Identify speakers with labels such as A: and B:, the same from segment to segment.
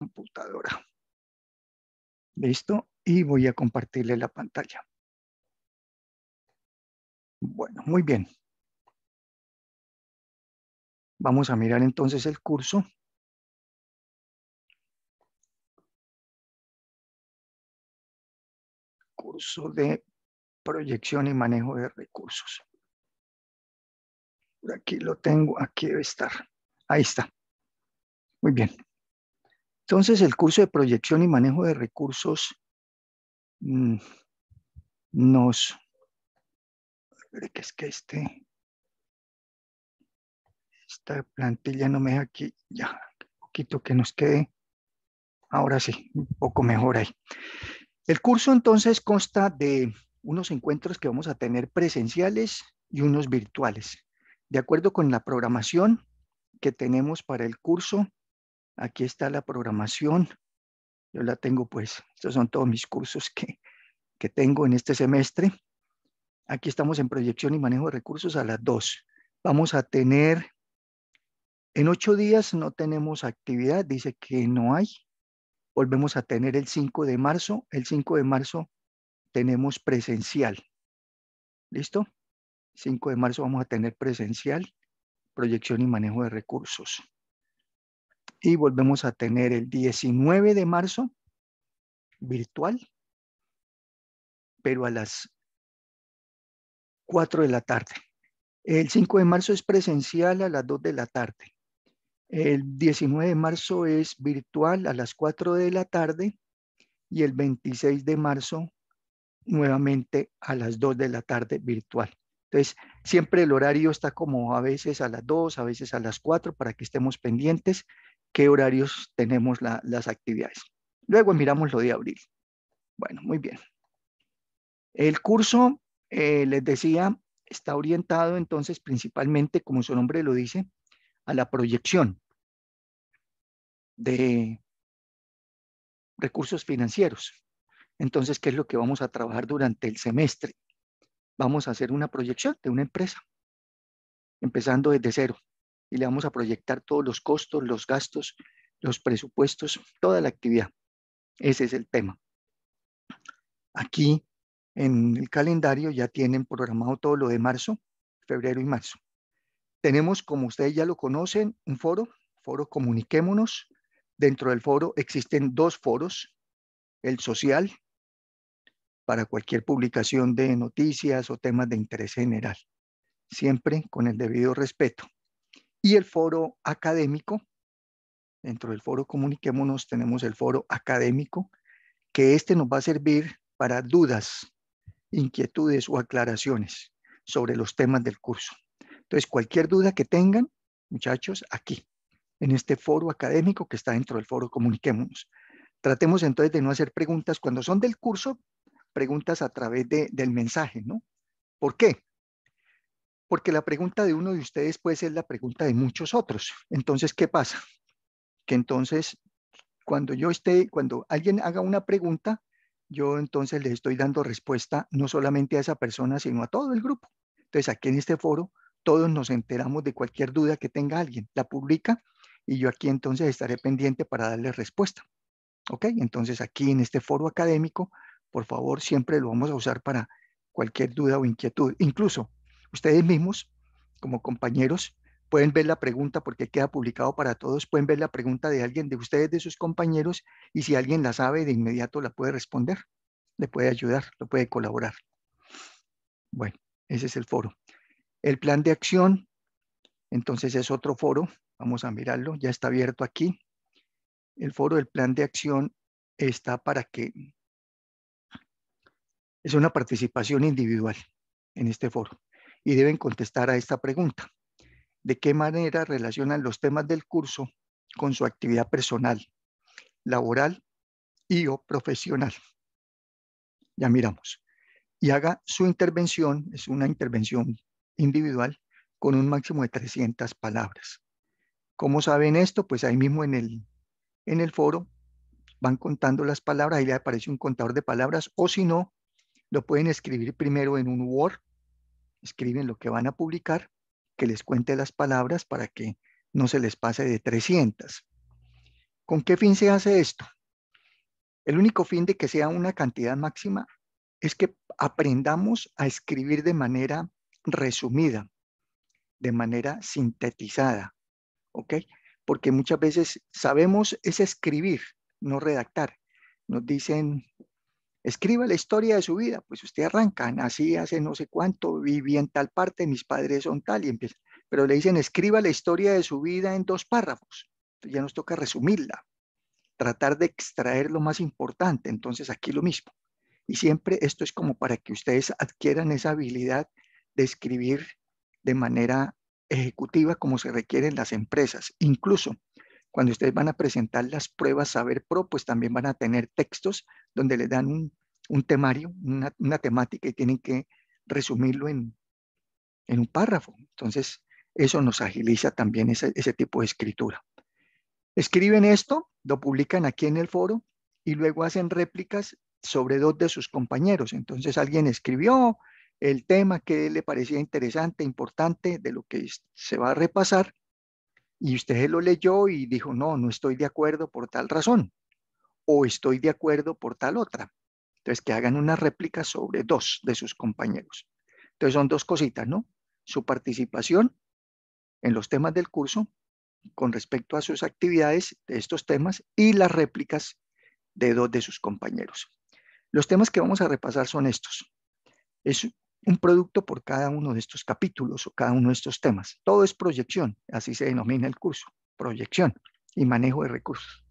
A: computadora. ¿Listo? Y voy a compartirle la pantalla. Bueno, muy bien. Vamos a mirar entonces el curso. Curso de
B: proyección y manejo de recursos. Por aquí lo tengo, aquí debe estar. Ahí está. Muy bien. Entonces, el curso de proyección y manejo de recursos a mm, nos... que es que este... Esta plantilla no me deja aquí, ya, un poquito que nos quede. Ahora sí, un poco mejor ahí. El curso entonces consta de unos encuentros que vamos a tener presenciales y unos virtuales. De acuerdo con la programación que tenemos para el curso, Aquí está la programación. Yo la tengo, pues, estos son todos mis cursos que, tengo en este semestre. Aquí estamos en proyección y manejo de recursos a las 2. Vamos a tener, en ocho días no tenemos actividad, dice que no hay. Volvemos a tener el 5 de marzo. El 5 de marzo tenemos presencial. ¿Listo? 5 de marzo vamos a tener presencial, proyección y manejo de recursos. Y volvemos a tener el 19 de marzo virtual, pero a las 4 de la tarde. El 5 de marzo es presencial a las 2 de la tarde. El 19 de marzo es virtual a las 4 de la tarde y el 26 de marzo nuevamente a las 2 de la tarde virtual. Entonces, siempre el horario está como a veces a las 2, a veces a las 4 para que estemos pendientes qué horarios tenemos las actividades. Luego miramos lo de abril. Bueno, muy bien. El curso, eh, les decía, está orientado entonces principalmente, como su nombre lo dice, a la proyección de recursos financieros. Entonces, ¿qué es lo que vamos a trabajar durante el semestre? Vamos a hacer una proyección de una empresa, empezando desde cero y le vamos a proyectar todos los costos, los gastos, los presupuestos, toda la actividad. Ese es el tema. Aquí en el calendario ya tienen programado todo lo de marzo, febrero y marzo. Tenemos, como ustedes ya lo conocen, un foro, foro Comuniquémonos. Dentro del foro existen dos foros, el social, para cualquier publicación de noticias o temas de interés general, siempre con el debido respeto y el foro académico. Dentro del foro Comuniquémonos tenemos el foro académico, que este nos va a servir para dudas, inquietudes o aclaraciones sobre los temas del curso. Entonces, cualquier duda que tengan, muchachos, aquí, en este foro académico que está dentro del foro Comuniquémonos. Tratemos entonces de no hacer preguntas cuando son del curso, preguntas a través del mensaje, ¿no? ¿Por qué? porque la pregunta de uno de ustedes puede ser la pregunta de muchos otros. Entonces, ¿qué pasa? Que entonces, cuando yo esté, cuando alguien haga una pregunta, yo entonces le estoy dando respuesta no solamente a esa persona, sino a todo el grupo. Entonces, aquí en este foro, todos nos enteramos de cualquier duda que tenga alguien, la publica y yo aquí entonces estaré pendiente para darle respuesta. ¿Ok? Entonces, aquí en este foro académico, por favor, siempre lo vamos a usar para cualquier duda o inquietud. Incluso Ustedes mismos, como compañeros, pueden ver la pregunta porque queda publicado para todos, pueden ver la pregunta de alguien de ustedes, de sus compañeros, y si alguien la sabe, de inmediato la puede responder, le puede ayudar, lo puede colaborar. Bueno, ese es el foro. El plan de acción, entonces es otro foro, vamos a mirarlo, ya está abierto aquí. El foro del plan de acción está para que es una participación individual en este foro y deben contestar a esta pregunta. ¿De qué manera relacionan los temas del curso con su actividad personal, laboral y o profesional? Ya miramos. Y haga su intervención, es una intervención individual, con un máximo de 300 palabras. ¿Cómo saben esto? Pues ahí mismo en el, en el foro van contando las palabras, ahí le aparece un contador de palabras, o si no, lo pueden escribir primero en un Word escriben lo que van a publicar, que les cuente las palabras para que no se les pase de 300. ¿Con qué fin se hace esto? El único fin de que sea una cantidad máxima es que aprendamos a escribir de manera resumida, de manera sintetizada, ¿ok? Porque muchas veces sabemos es escribir, no redactar. Nos dicen Escriba la historia de su vida, pues usted arranca, nací hace no sé cuánto, viví en tal parte, mis padres son tal, y empieza. Pero le dicen, escriba la historia de su vida en dos párrafos. ya nos toca resumirla, tratar de extraer lo más importante. Entonces aquí lo mismo. Y siempre esto es como para que ustedes adquieran esa habilidad de escribir de manera ejecutiva como se requieren las empresas. Incluso cuando ustedes van a presentar las pruebas saber pro, pues también van a tener textos donde le dan un, temario, una, temática y tienen que resumirlo en, un párrafo. Entonces, eso nos agiliza también ese tipo de escritura. Escriben esto, lo publican aquí en el foro y luego hacen réplicas sobre dos de sus compañeros. Entonces alguien escribió el tema que le parecía interesante, importante, de lo que se va a repasar, y usted lo leyó y dijo, no, no estoy de acuerdo por tal razón o estoy de acuerdo por tal otra. Entonces, que hagan una réplica sobre dos de sus compañeros. Entonces, son dos cositas, ¿no? Su participación en los temas del curso con respecto a sus actividades de estos temas y las réplicas de dos de sus compañeros. Los temas que vamos a repasar son estos. Es un producto por cada uno de estos capítulos o cada uno de estos temas. Todo es proyección, así se denomina el curso, proyección y manejo de recursos.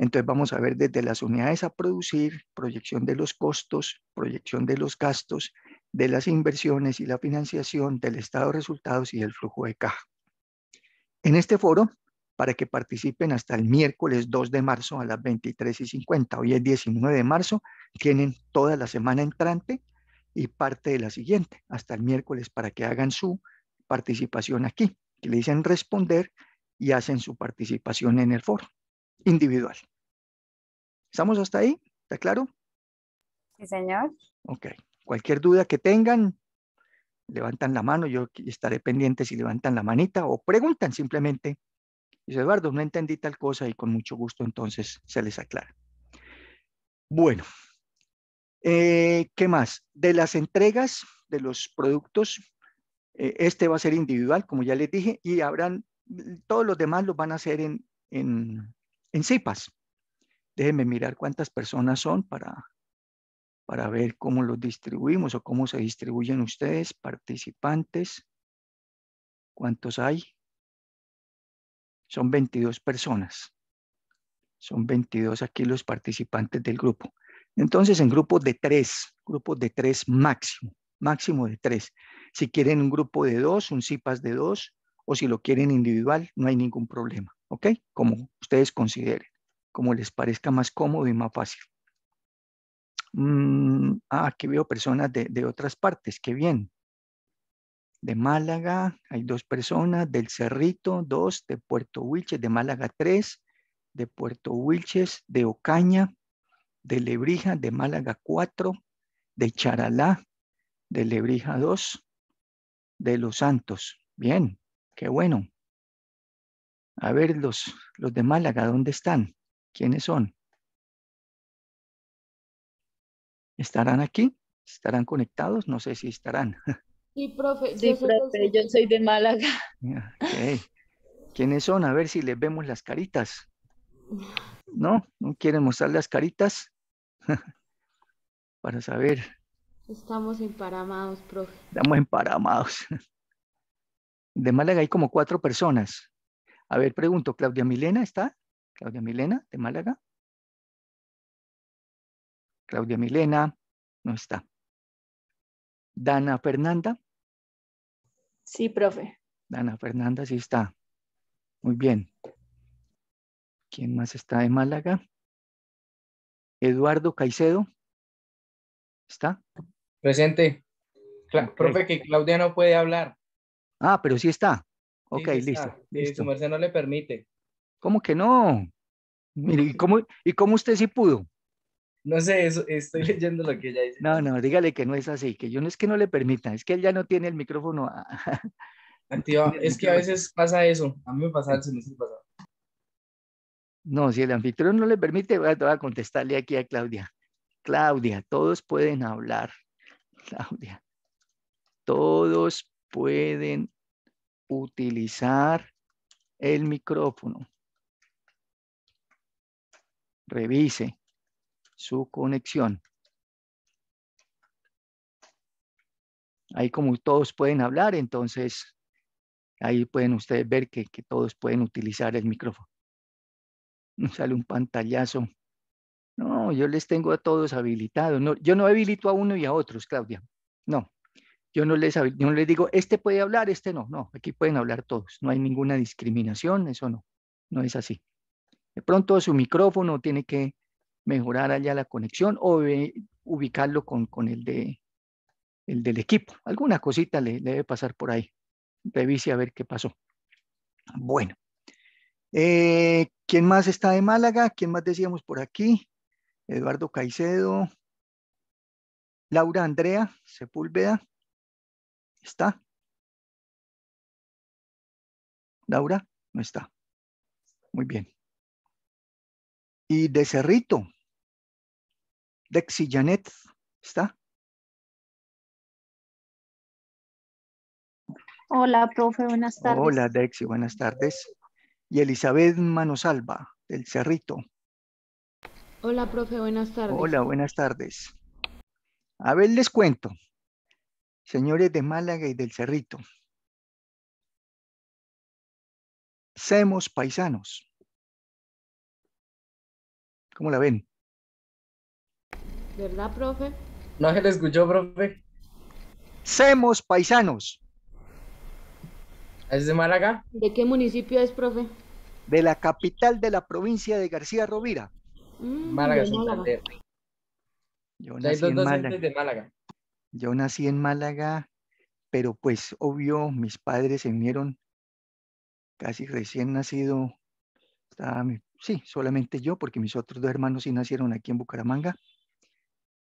B: Entonces vamos a ver desde las unidades a producir, proyección de los costos, proyección de los gastos, de las inversiones y la financiación, del estado de resultados y del flujo de caja. En este foro, para que participen hasta el miércoles 2 de marzo a las 23 y 50, hoy es 19 de marzo, tienen toda la semana entrante y parte de la siguiente, hasta el miércoles, para que hagan su participación aquí, que le dicen responder y hacen su participación en el foro individual. ¿Estamos hasta ahí? ¿Está claro? Sí, señor. Ok. Cualquier duda que tengan, levantan la mano, yo estaré pendiente si levantan la manita o preguntan simplemente. Dice Eduardo, no entendí tal cosa y con mucho gusto entonces se les aclara. Bueno, eh, ¿Qué más? De las entregas de los productos, eh, este va a ser individual, como ya les dije, y habrán, todos los demás los van a hacer en, CIPAS. Déjenme mirar cuántas personas son para, para ver cómo los distribuimos o cómo se distribuyen ustedes, participantes. ¿Cuántos hay? Son 22 personas. Son 22 aquí los participantes del grupo. Entonces, en grupos de tres, grupos de tres máximo, máximo de tres. Si quieren un grupo de dos, un CIPAS de dos, o si lo quieren individual, no hay ningún problema, ¿ok? Como ustedes consideren, como les parezca más cómodo y más fácil. Mm, ah, aquí veo personas de, otras partes, qué bien. De Málaga hay dos personas, del Cerrito dos, de Puerto Wilches, de Málaga tres, de Puerto Wilches, de Ocaña, de Lebrija, de Málaga 4, de Charalá, de Lebrija 2, de Los Santos. Bien, qué bueno. A ver, los, los de Málaga, ¿dónde están? ¿Quiénes son? ¿Estarán aquí? ¿Estarán conectados? No sé si estarán.
A: Sí, profe. yo soy de Málaga.
B: ¿Quiénes son? A ver si les vemos las caritas. ¿No? ¿No quieren mostrar las caritas? para saber.
C: Estamos emparamados, profe.
B: Estamos emparamados. De Málaga hay como cuatro personas. A ver, pregunto, ¿Claudia Milena está? ¿Claudia Milena de Málaga?
A: Claudia Milena no está.
B: ¿Dana Fernanda?
A: Sí, profe.
B: Dana Fernanda sí está. Muy bien. ¿Quién más está de Málaga?
A: Eduardo Caicedo. ¿Está?
B: Presente. profe,
A: que Claudia no puede hablar.
B: Ah, pero sí está. Ok, listo.
A: listo. Su merced no le permite.
B: ¿Cómo que no? Mire, ¿y cómo, ¿y cómo usted sí pudo? No sé,
A: estoy leyendo lo que ella dice.
B: No, no, dígale que no es así, que yo no es que no le permita es que él ya no tiene el micrófono. es que a
A: veces pasa eso, a mí me pasa me semestre pasado.
B: No, si el anfitrión no le permite, voy a contestarle aquí a Claudia. Claudia, todos pueden hablar. Claudia, todos pueden utilizar el micrófono. Revise su conexión. Ahí como todos pueden hablar, entonces ahí pueden ustedes ver que, que todos pueden utilizar el micrófono sale un pantallazo. No, yo les tengo a todos habilitados. No, yo no habilito a uno y a otros, Claudia. No, yo no les, yo les digo, este puede hablar, este no. No, aquí pueden hablar todos. No hay ninguna discriminación, eso no. No es así. De pronto su micrófono tiene que mejorar allá la conexión o eh, ubicarlo con, con el, de, el del equipo. Alguna cosita le, le debe pasar por ahí. Revise a ver qué pasó. Bueno, eh, ¿Quién más está de Málaga? ¿Quién más decíamos por aquí? Eduardo Caicedo. Laura Andrea
A: Sepúlveda. ¿Está? Laura, no está. Muy bien. Y de Cerrito. Dexi Janet, ¿está? Hola, profe, buenas tardes. Hola,
B: Dexi, buenas tardes y Elizabeth Manosalva, del Cerrito.
C: Hola, profe, buenas tardes. Hola,
B: buenas tardes. A ver, les cuento, señores de Málaga y del Cerrito.
A: Semos paisanos. ¿Cómo la ven? ¿Verdad, profe?
B: No se les escuchó, profe. Semos paisanos. ¿Es de Málaga?
C: ¿De qué municipio es, profe?
B: De la capital de la provincia de García Rovira. Mm, Málaga, Santander. Yo nací en Málaga. Yo nací en Málaga, pero pues obvio, mis padres se vinieron casi recién nacido. sí, solamente yo, porque mis otros dos hermanos sí nacieron aquí en Bucaramanga.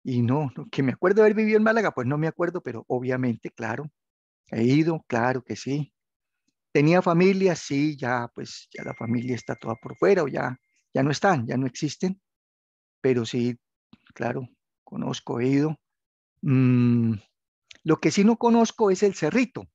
B: Y no, no, que me acuerdo de haber vivido en Málaga, pues no me acuerdo, pero obviamente, claro, he ido, claro que sí. ¿Tenía familia? Sí, ya pues ya la familia está toda por fuera o ya, ya no están, ya no existen. Pero sí, claro, conozco, he ido. Mm, lo que sí no conozco es el cerrito,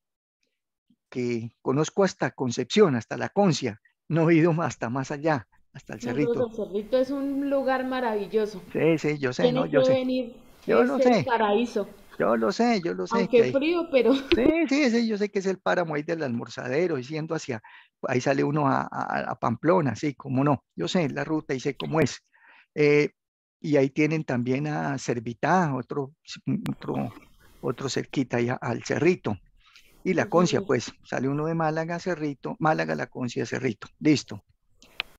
B: que conozco hasta Concepción, hasta la Concia. No he ido hasta más allá, hasta el cerrito. el
C: cerrito es un lugar maravilloso.
B: Sí, sí, yo sé, ¿no? Yo sé.
C: yo no sé. paraíso.
B: Yo lo sé, yo lo sé. Aunque
C: frío, pero.
B: Sí, sí, yo sé que es el páramo ahí del almorzadero, y siendo hacia. Ahí sale uno a, Pamplona, sí, cómo no. Yo sé la ruta y sé cómo es. Eh, y ahí tienen también a Servitá, otro, otro, cerquita ahí al Cerrito. Y la Concia, pues, sale uno de Málaga, Cerrito, Málaga, la Concia, Cerrito, listo.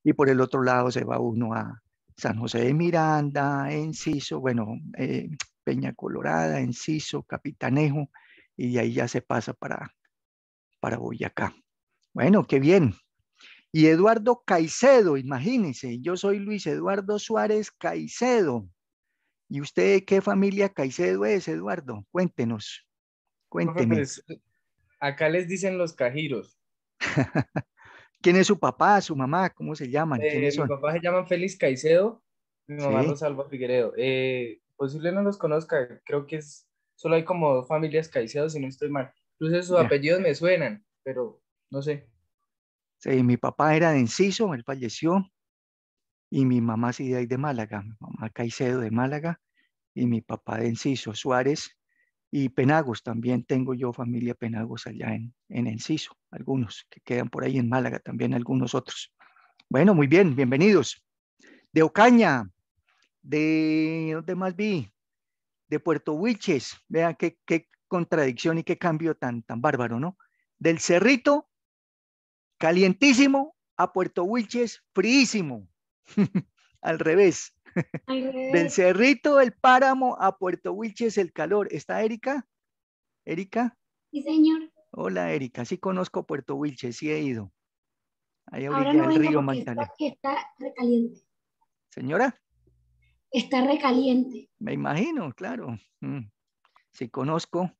B: Y por el otro lado se va uno a San José de Miranda, Enciso, bueno, eh, Peña Colorada, Enciso, Capitanejo, y de ahí ya se pasa para, para Boyacá. Bueno, qué bien. Y Eduardo Caicedo, imagínense, yo soy Luis Eduardo Suárez Caicedo. ¿Y usted qué familia Caicedo es, Eduardo? Cuéntenos. Cuéntenos.
A: Pues, acá les dicen los cajiros.
B: ¿Quién es su papá, su mamá? ¿Cómo se llaman? es? Eh, mi papá
A: se llama Félix Caicedo, mi mamá Rosalba Figueredo. Eh, posible no los conozca, creo que es, solo hay como familias Caicedo, si no estoy mal. Incluso sus apellidos me suenan, pero no sé.
B: Sí, mi papá era de Enciso, él falleció, y mi mamá sí de, de Málaga, mi mamá Caicedo de Málaga, y mi papá de Enciso, Suárez, y Penagos, también tengo yo familia Penagos allá en, en Enciso, algunos que quedan por ahí en Málaga, también algunos otros. Bueno, muy bien, bienvenidos. De Ocaña, de, ¿dónde más vi? De Puerto Wilches, vean qué, qué contradicción y qué cambio tan, tan bárbaro, ¿no? Del Cerrito, calientísimo, a Puerto Wilches, friísimo al revés.
A: Del
B: Cerrito, el páramo, a Puerto Wilches, el calor. ¿Está Erika? ¿Erika?
C: Sí, señor.
B: Hola, Erika. Sí conozco Puerto Wilches, sí he ido. Ahí ahorita el río Magdalena.
C: está recaliente. Señora. Está recaliente.
B: Me imagino, claro. Mm. Si sí, conozco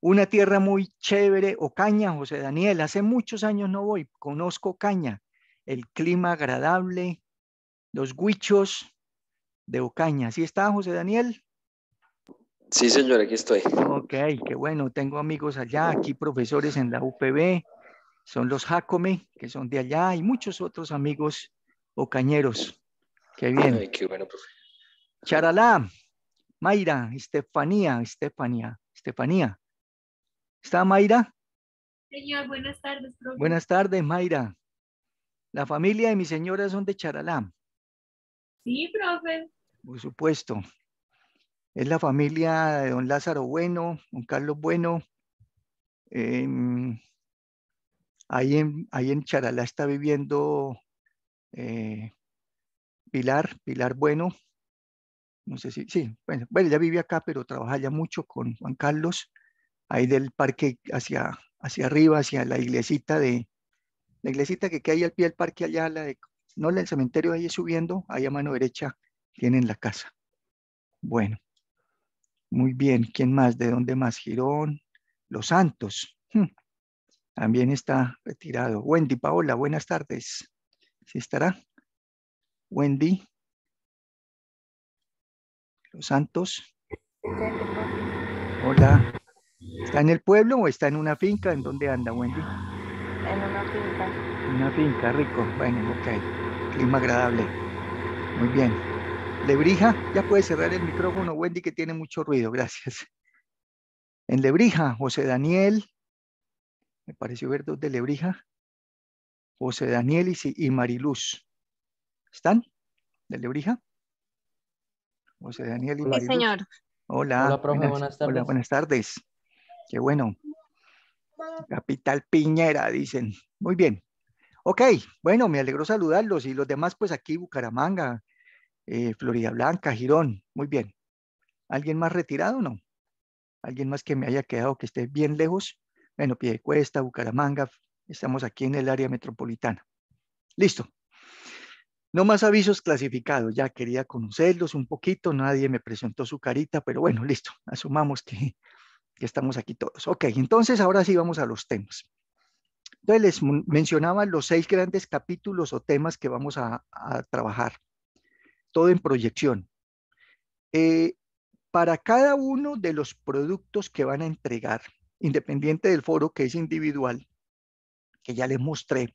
B: una tierra muy chévere, Ocaña, José Daniel, hace muchos años no voy, conozco Ocaña, el clima agradable, los huichos de Ocaña. ¿Sí está, José Daniel?
A: Sí, señor, aquí estoy.
B: Ok, qué bueno, tengo amigos allá, aquí profesores en la UPB, son los Jacome, que son de allá, y muchos otros amigos ocañeros. Qué bien. qué bueno, Charalá, Mayra, Estefanía, Estefanía, Estefanía. ¿Está Mayra?
C: Señor, buenas tardes, profe. Buenas
B: tardes, Mayra. La familia de mi señora son de Charalá.
C: Sí, profe.
B: Por supuesto. Es la familia de don Lázaro Bueno, don Carlos Bueno. Em, ahí, en, ahí en Charalá está viviendo eh, Pilar, Pilar Bueno, no sé si, sí, bueno, ya ya vive acá, pero trabaja ya mucho con Juan Carlos, ahí del parque hacia, hacia arriba, hacia la iglesita de, la iglesita que queda ahí al pie del parque allá, no el cementerio, ahí subiendo, ahí a mano derecha tienen la casa. Bueno, muy bien, ¿quién más? ¿De dónde más? Girón, Los Santos, hmm, también está retirado. Wendy, Paola, buenas tardes, ¿sí estará? Wendy, los Santos. Hola. ¿Está en el pueblo o está en una finca? ¿En dónde anda, Wendy? En
C: una
D: finca.
B: Una finca, rico. Bueno, ok. Clima agradable. Muy bien. Lebrija, ya puede cerrar el micrófono, Wendy, que tiene mucho ruido. Gracias. En Lebrija, José Daniel. Me pareció ver dos de Lebrija. José Daniel y, y Mariluz. ¿Están? ¿De Lebrija? José Daniel Sí, señor. Hola. Hola, buenas, tardes. buenas tardes. Qué bueno. Capital Piñera, dicen. Muy bien. Ok, bueno, me alegro saludarlos y los demás, pues aquí, Bucaramanga, eh, Florida Blanca, Girón. Muy bien. ¿Alguien más retirado o no? ¿Alguien más que me haya quedado que esté bien lejos? Bueno, cuesta, Bucaramanga, estamos aquí en el área metropolitana. Listo. No más avisos clasificados, ya quería conocerlos un poquito, nadie me presentó su carita, pero bueno, listo, asumamos que, estamos aquí todos. Ok, entonces ahora sí vamos a los temas. Entonces les mencionaba los seis grandes capítulos o temas que vamos a, trabajar, todo en proyección. Eh, para cada uno de los productos que van a entregar, independiente del foro que es individual, que ya les mostré,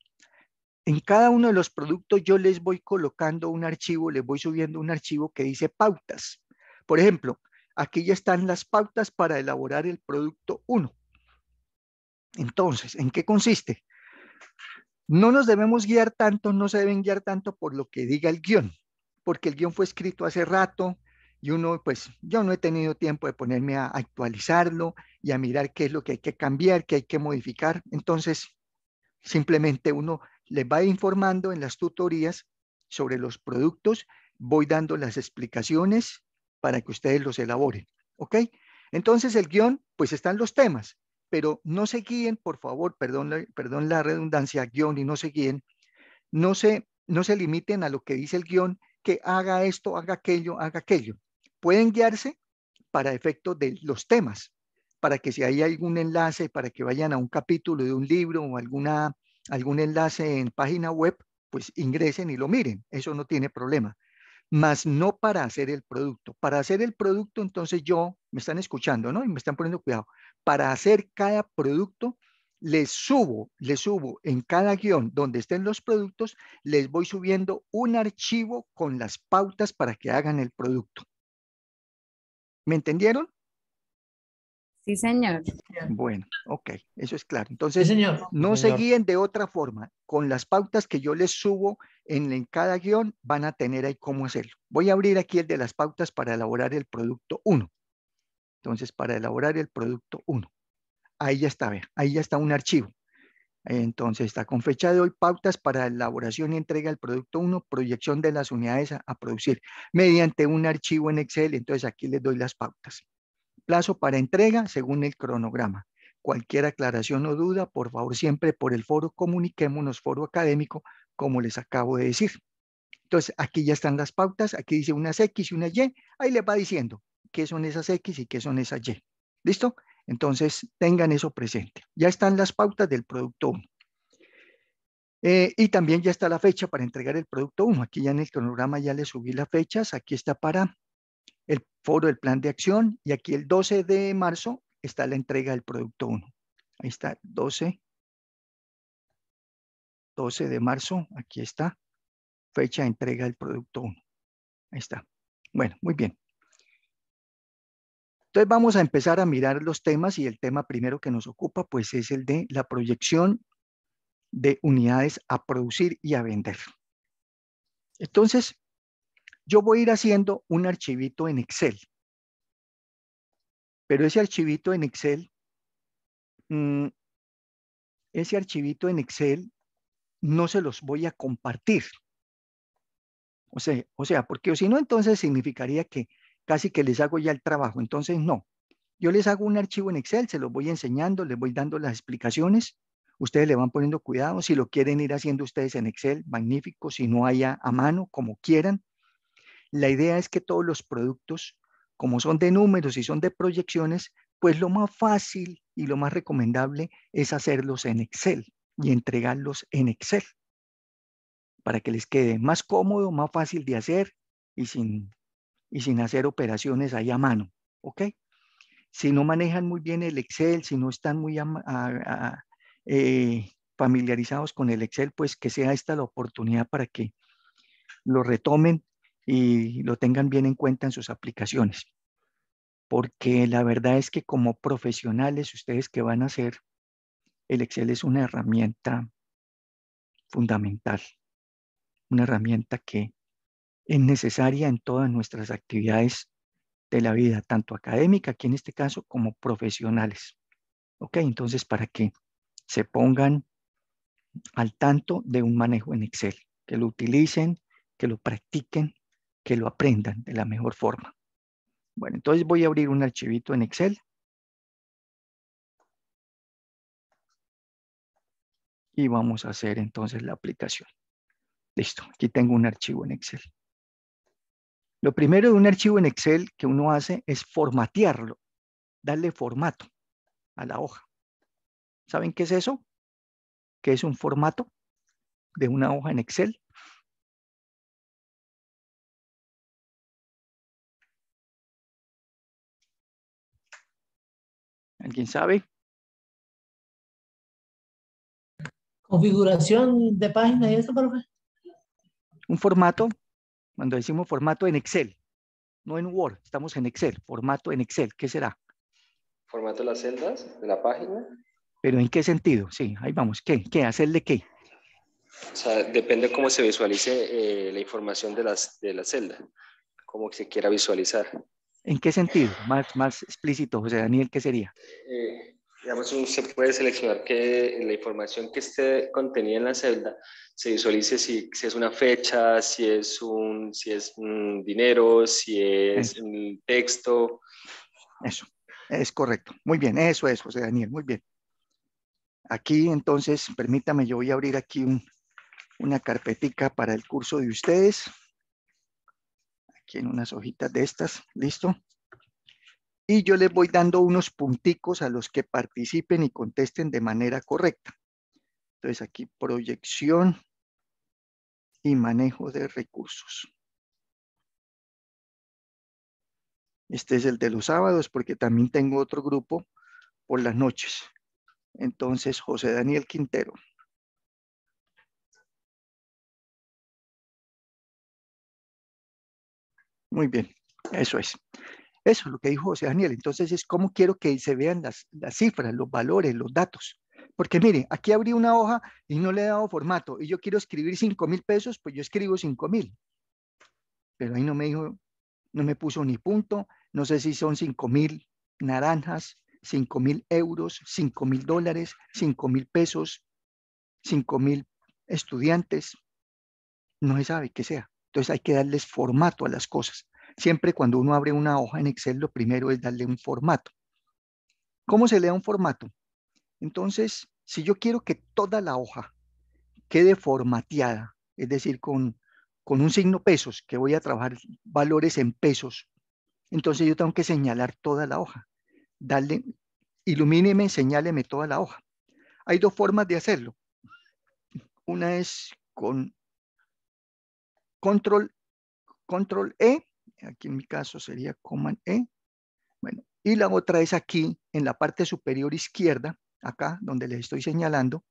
B: en cada uno de los productos yo les voy colocando un archivo, les voy subiendo un archivo que dice pautas. Por ejemplo, aquí ya están las pautas para elaborar el producto 1. Entonces, ¿en qué consiste? No nos debemos guiar tanto, no se deben guiar tanto por lo que diga el guión, porque el guión fue escrito hace rato y uno, pues yo no he tenido tiempo de ponerme a actualizarlo y a mirar qué es lo que hay que cambiar, qué hay que modificar. Entonces, simplemente uno les va informando en las tutorías sobre los productos, voy dando las explicaciones para que ustedes los elaboren, ¿ok? Entonces el guión, pues están los temas, pero no se guíen, por favor, perdón, perdón la redundancia, guión y no se guíen, no se, no se limiten a lo que dice el guión, que haga esto, haga aquello, haga aquello. Pueden guiarse para efecto de los temas, para que si hay algún enlace, para que vayan a un capítulo de un libro o alguna algún enlace en página web, pues ingresen y lo miren. Eso no tiene problema. Mas no para hacer el producto. Para hacer el producto, entonces yo, me están escuchando, ¿no? Y me están poniendo cuidado. Para hacer cada producto, les subo, les subo en cada guión donde estén los productos, les voy subiendo un archivo con las pautas para que hagan el producto. ¿Me entendieron? Sí, señor. Bueno, ok, eso es claro. Entonces, no se guíen de otra forma. Con las pautas que yo les subo en, en, cada guión, van a tener ahí cómo hacerlo. Voy a abrir aquí el de las pautas para elaborar el producto 1. Entonces, para elaborar el producto 1. Ahí ya está, vea, ahí ya está un archivo. Entonces, está con fecha de hoy, pautas para elaboración y entrega del producto 1, proyección de las unidades a, a producir mediante un archivo en Excel. Entonces, aquí les doy las pautas plazo para entrega según el cronograma. Cualquier aclaración o duda, por favor, siempre por el foro, comuniquémonos foro académico, como les acabo de decir. Entonces, aquí ya están las pautas, aquí dice unas X y unas Y, ahí les va diciendo qué son esas X y qué son esas Y. ¿Listo? Entonces, tengan eso presente. Ya están las pautas del producto 1. Eh, y también ya está la fecha para entregar el producto 1. Aquí ya en el cronograma ya les subí las fechas. Aquí está para el foro del plan de acción y aquí el 12 de marzo está la entrega del producto 1. Ahí está, 12, 12 de marzo, aquí está, fecha de entrega del producto 1. Ahí está. Bueno, muy bien. Entonces vamos a empezar a mirar los temas y el tema primero que nos ocupa pues es el de la proyección de unidades a producir y a vender. Entonces, yo voy a ir haciendo un archivito en Excel. Pero ese archivito en Excel, mm, ese archivito en Excel no se los voy a compartir. O sea, o sea, porque si no, entonces significaría que casi que les hago ya el trabajo. Entonces, no. Yo les hago un archivo en Excel, se los voy enseñando, les voy dando las explicaciones. Ustedes le van poniendo cuidado. Si lo quieren ir haciendo ustedes en Excel, magnífico. Si no haya a mano, como quieran. La idea es que todos los productos, como son de números y son de proyecciones, pues lo más fácil y lo más recomendable es hacerlos en Excel y entregarlos en Excel para que les quede más cómodo, más fácil de hacer y sin, y sin hacer operaciones ahí a mano. ¿Ok? Si no manejan muy bien el Excel, si no están muy eh, familiarizados con el Excel, pues que sea esta la oportunidad para que lo retomen y lo tengan bien en cuenta en sus aplicaciones. Porque la verdad es que como profesionales, ustedes que van a hacer, el Excel es una herramienta fundamental, una herramienta que es necesaria en todas nuestras actividades de la vida, tanto académica, aquí en este caso, como profesionales. ¿Ok? Entonces, para que se pongan al tanto de un manejo en Excel, que lo utilicen, que lo practiquen que lo aprendan de la mejor forma. Bueno, entonces voy a abrir un archivito en Excel. Y vamos a hacer entonces la aplicación. Listo, aquí tengo un archivo en Excel. Lo primero de un archivo en Excel que uno hace es formatearlo, darle formato a la hoja. ¿Saben qué es eso? ¿Qué es un formato
A: de una hoja en Excel? ¿Alguien sabe?
B: Configuración de página y eso, profe. Pues. Un formato, cuando decimos formato en Excel, no en Word, estamos en Excel, formato en Excel, ¿qué será? Formato de las celdas de la página. ¿Pero en qué sentido? Sí, ahí vamos. ¿Qué? ¿Qué? de qué? O sea, depende cómo se visualice eh, la información de, las, de la celda, cómo se quiera visualizar. ¿En qué sentido? Más, más explícito, José Daniel, ¿qué sería? Eh, digamos, se puede seleccionar que la información que esté contenida
A: en la celda se visualice si, es una fecha, si es un, si es mm, dinero, si es un texto.
B: Eso, es correcto. Muy bien, eso es, José Daniel, muy bien. Aquí entonces, permítame, yo voy a abrir aquí una carpetica para el curso de ustedes aquí en unas hojitas de estas, ¿listo? Y yo les voy dando unos punticos a los que participen y contesten de manera correcta. Entonces aquí proyección y manejo de recursos. Este es el de los sábados porque también tengo otro grupo por las noches. Entonces, José Daniel Quintero. Muy bien, eso es. Eso es lo que dijo José Daniel. Entonces es cómo quiero que se vean las, cifras, los valores, los datos. Porque mire, aquí abrí una hoja y no le he dado formato y yo quiero escribir 5 mil pesos, pues yo escribo 5 mil. Pero ahí no me dijo, no me puso ni punto, no sé si son 5 mil naranjas, 5 mil euros, 5 mil dólares, 5 mil pesos, 5 mil estudiantes, no se sabe qué sea. Entonces hay que darles formato a las cosas. Siempre cuando uno abre una hoja en Excel, lo primero es darle un formato. ¿Cómo se le da un formato? Entonces, si yo quiero que toda la hoja quede formateada, es decir, con, con un signo pesos, que voy a trabajar valores en pesos, entonces yo tengo que señalar toda la hoja. Darle, ilumíneme, señáleme toda la hoja. Hay dos formas de hacerlo. Una es con control, control E, aquí en mi caso sería command E, bueno, y la otra es aquí en la parte superior izquierda, acá donde les estoy señalando,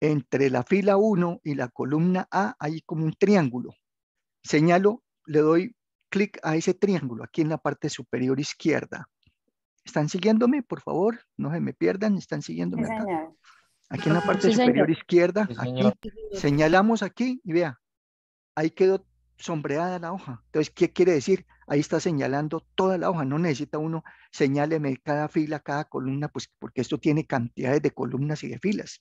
B: entre la fila 1 y la columna A hay como un triángulo. Señalo, le doy clic a ese triángulo aquí en la parte superior izquierda. ¿Están siguiéndome, por favor? No se me pierdan, ¿están siguiéndome? acá? Aquí en la parte superior izquierda, aquí, señalamos aquí y vea, ahí quedó sombreada la hoja. Entonces, ¿qué quiere decir? Ahí está señalando toda la hoja, no necesita uno, señáleme cada fila, cada columna, pues porque esto tiene cantidades de columnas y de filas.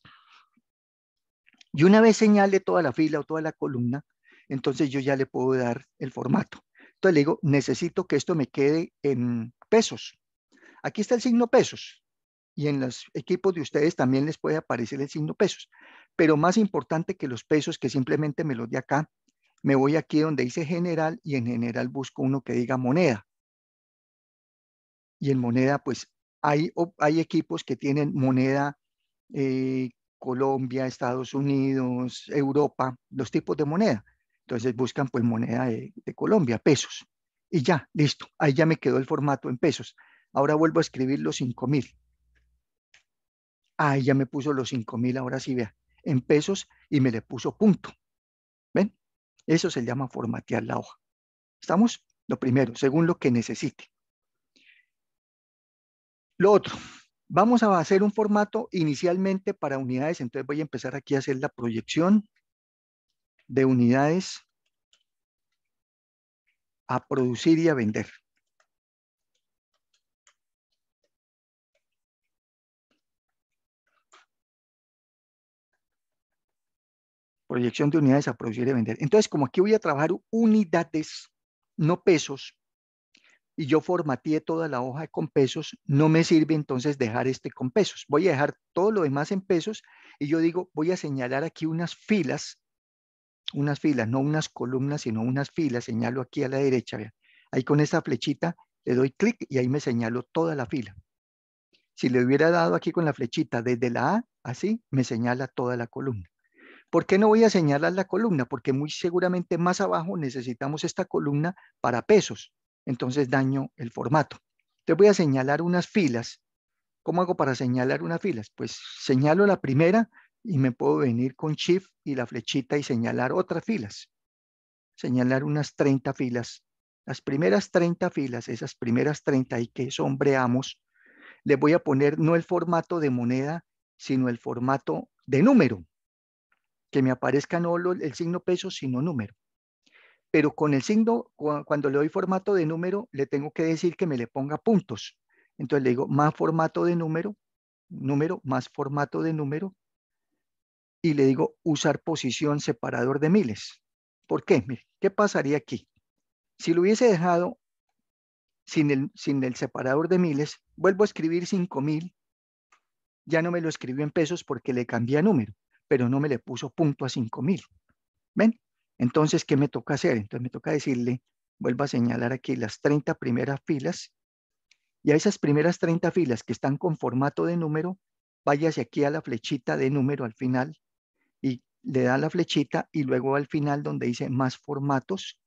B: Y una vez señale toda la fila o toda la columna, entonces yo ya le puedo dar el formato. Entonces le digo, necesito que esto me quede en pesos. Aquí está el signo pesos y en los equipos de ustedes también les puede aparecer el signo pesos. Pero más importante que los pesos, que simplemente me los de acá, me voy aquí donde dice general y en general busco uno que diga moneda. Y en moneda, pues hay, hay equipos que tienen moneda eh, Colombia, Estados Unidos, Europa, los tipos de moneda. Entonces buscan pues moneda de, de Colombia, pesos. Y ya, listo. Ahí ya me quedó el formato en pesos. Ahora vuelvo a escribir los 5000. Ah, ya me puso los 5 mil, ahora sí vea, en pesos y me le puso punto. ¿Ven? Eso se llama formatear la hoja. ¿Estamos? Lo primero, según lo que necesite. Lo otro, vamos a hacer un formato inicialmente para unidades, entonces voy a empezar aquí a hacer la proyección de unidades a producir y a vender. proyección de unidades a producir y vender. Entonces, como aquí voy a trabajar unidades, no pesos, y yo formateé toda la hoja con pesos, no me sirve entonces dejar este con pesos. Voy a dejar todo lo demás en pesos y yo digo, voy a señalar aquí unas filas, unas filas, no unas columnas, sino unas filas, señalo aquí a la derecha, vean. Ahí con esta flechita le doy clic y ahí me señalo toda la fila. Si le hubiera dado aquí con la flechita desde la A, así, me señala toda la columna. ¿Por qué no voy a señalar la columna? Porque muy seguramente más abajo necesitamos esta columna para pesos. Entonces daño el formato. Te voy a señalar unas filas. ¿Cómo hago para señalar unas filas? Pues señalo la primera y me puedo venir con Shift y la flechita y señalar otras filas. Señalar unas 30 filas. Las primeras 30 filas, esas primeras 30 y que sombreamos, le voy a poner no el formato de moneda, sino el formato de número que me aparezca no el signo peso, sino número. Pero con el signo, cuando le doy formato de número, le tengo que decir que me le ponga puntos. Entonces le digo más formato de número, número más formato de número, y le digo usar posición separador de miles. ¿Por qué? ¿qué pasaría aquí? Si lo hubiese dejado sin el, sin el separador de miles, vuelvo a escribir 5000, ya no me lo escribió en pesos porque le cambié a número pero no me le puso punto a 5000. ¿Ven? Entonces, ¿qué me toca hacer? Entonces me toca decirle, vuelvo a señalar aquí las 30 primeras filas, y a esas primeras 30 filas que están con formato de número, váyase aquí a la flechita de número al final y le da la flechita y luego al final donde dice más formatos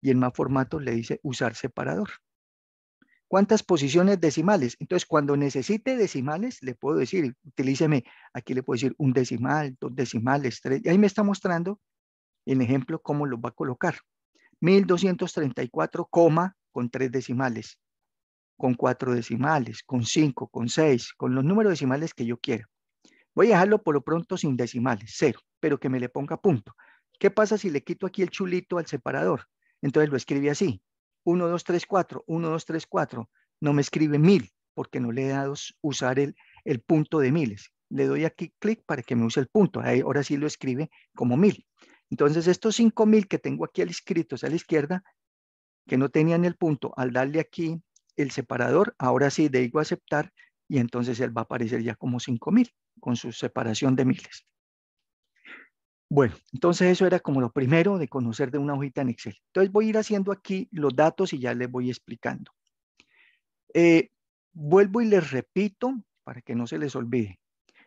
B: y en más formatos le dice usar separador. ¿Cuántas posiciones decimales? Entonces, cuando necesite decimales, le puedo decir, utilíceme, aquí le puedo decir un decimal, dos decimales, tres. Y ahí me está mostrando el ejemplo cómo lo va a colocar. 1234, con tres decimales, con cuatro decimales, con cinco, con seis, con los números decimales que yo quiera. Voy a dejarlo por lo pronto sin decimales, cero, pero que me le ponga punto. ¿Qué pasa si le quito aquí el chulito al separador? Entonces lo escribe así, 1, 2, 3, 4, 1, 2, 3, 4, no me escribe mil porque no le he dado usar el, punto de miles. Le doy aquí clic para que me use el punto. ahora sí lo escribe como mil. Entonces estos 5000 que tengo aquí al escritos a la izquierda, que no tenían el punto, al darle aquí el separador, ahora sí le digo aceptar y entonces él va a aparecer ya como 5000 con su separación de miles. Bueno, entonces eso era como lo primero de conocer de una hojita en Excel. Entonces voy a ir haciendo aquí los datos y ya les voy explicando. Eh, vuelvo y les repito para que no se les olvide.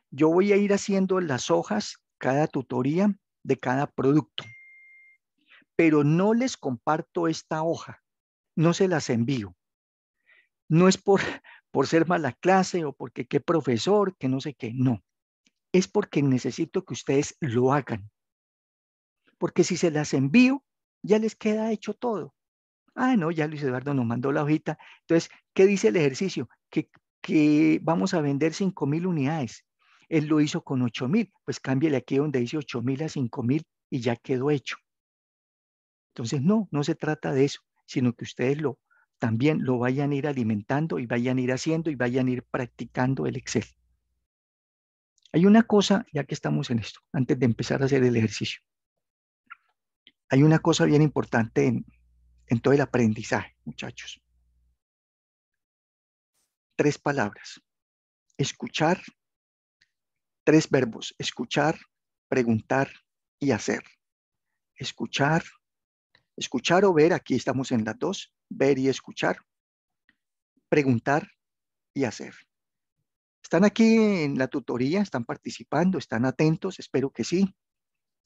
B: Yo voy a ir haciendo las hojas cada tutoría de cada producto, pero no les comparto esta hoja, no se las envío. No es por, por ser mala clase o porque qué profesor, que no sé qué, no es porque necesito que ustedes lo hagan porque si se las envío, ya les queda hecho todo. Ah, no, ya Luis Eduardo nos mandó la hojita. Entonces, ¿qué dice el ejercicio? Que, vamos a vender 5,000 mil unidades. Él lo hizo con 8,000. mil. Pues cámbiale aquí donde dice 8,000 mil a 5,000 mil y ya quedó hecho. Entonces, no, no se trata de eso, sino que ustedes lo también lo vayan a ir alimentando y vayan a ir haciendo y vayan a ir practicando el Excel. Hay una cosa, ya que estamos en esto, antes de empezar a hacer el ejercicio hay una cosa bien importante en, todo el aprendizaje, muchachos. Tres palabras. Escuchar, tres verbos. Escuchar, preguntar y hacer. Escuchar, escuchar o ver, aquí estamos en las dos, ver y escuchar. Preguntar y hacer. Están aquí en la tutoría, están participando, están atentos, espero que sí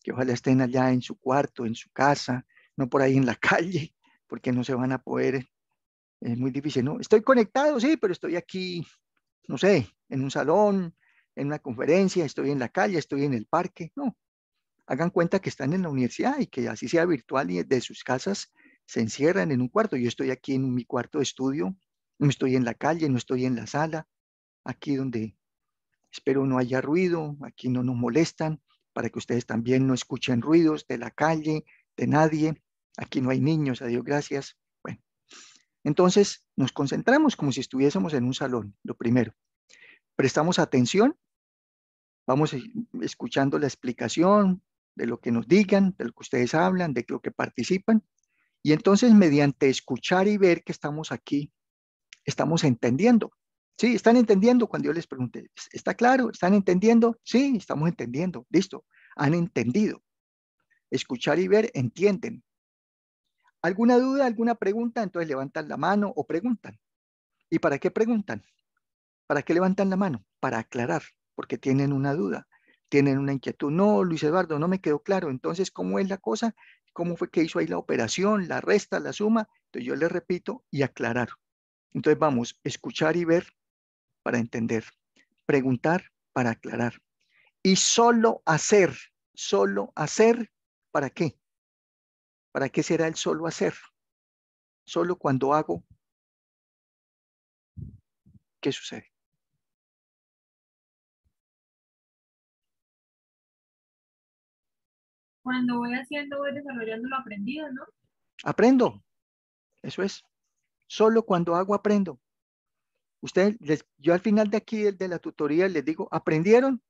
B: que ojalá estén allá en su cuarto, en su casa, no por ahí en la calle, porque no se van a poder, es muy difícil, ¿no? Estoy conectado, sí, pero estoy aquí, no sé, en un salón, en una conferencia, estoy en la calle, estoy en el parque, no. Hagan cuenta que están en la universidad y que así sea virtual y de sus casas se encierran en un cuarto. Yo estoy aquí en mi cuarto de estudio, no estoy en la calle, no estoy en la sala, aquí donde espero no haya ruido, aquí no nos molestan, para que ustedes también no escuchen ruidos de la calle, de nadie. Aquí no hay niños, adiós gracias. Bueno, entonces nos concentramos como si estuviésemos en un salón, lo primero. Prestamos atención, vamos e, escuchando la explicación de lo que nos digan, de lo que ustedes hablan, de lo que participan. Y entonces mediante escuchar y ver que estamos aquí, estamos entendiendo Sí, están entendiendo cuando yo les pregunté. ¿Está claro? ¿Están entendiendo? Sí, estamos entendiendo. Listo. Han entendido. Escuchar y ver, entienden. ¿Alguna duda, alguna pregunta? Entonces levantan la mano o preguntan. ¿Y para qué preguntan? ¿Para qué levantan la mano? Para aclarar, porque tienen una duda, tienen una inquietud. No, Luis Eduardo, no me quedó claro. Entonces, ¿cómo es la cosa? ¿Cómo fue que hizo ahí la operación, la resta, la suma? Entonces yo les repito y aclarar. Entonces vamos, escuchar y ver, para entender, preguntar para aclarar y solo hacer, solo hacer, ¿para qué? ¿Para qué será el solo
A: hacer? Solo cuando hago, ¿qué sucede? Cuando voy haciendo, voy desarrollando lo aprendido, ¿no?
B: Aprendo. Eso es. Solo cuando hago, aprendo usted yo al final de aquí, de la tutoría, les digo, ¿aprendieron?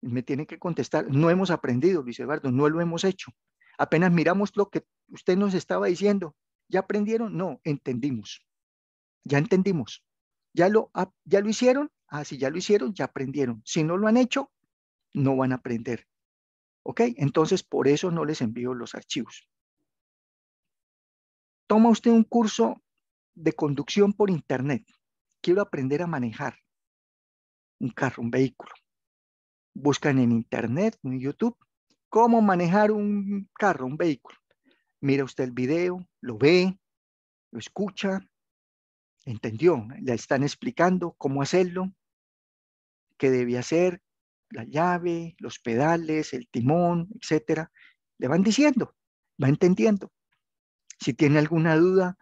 B: Me tienen que contestar, no hemos aprendido, Luis Eduardo, no lo hemos hecho. Apenas miramos lo que usted nos estaba diciendo. ¿Ya aprendieron? No, entendimos. Ya entendimos. ¿Ya lo, ah, ya lo hicieron? Ah, si ya lo hicieron, ya aprendieron. Si no lo han hecho, no van a aprender. ¿Ok? Entonces, por eso no les envío los archivos. Toma usted un curso de conducción por Internet quiero aprender a manejar un carro, un vehículo. Buscan en internet, en YouTube, cómo manejar un carro, un vehículo. Mira usted el video, lo ve, lo escucha, entendió, le están explicando cómo hacerlo, qué debía hacer, la llave, los pedales, el timón, etcétera. Le van diciendo, va entendiendo. Si tiene alguna duda,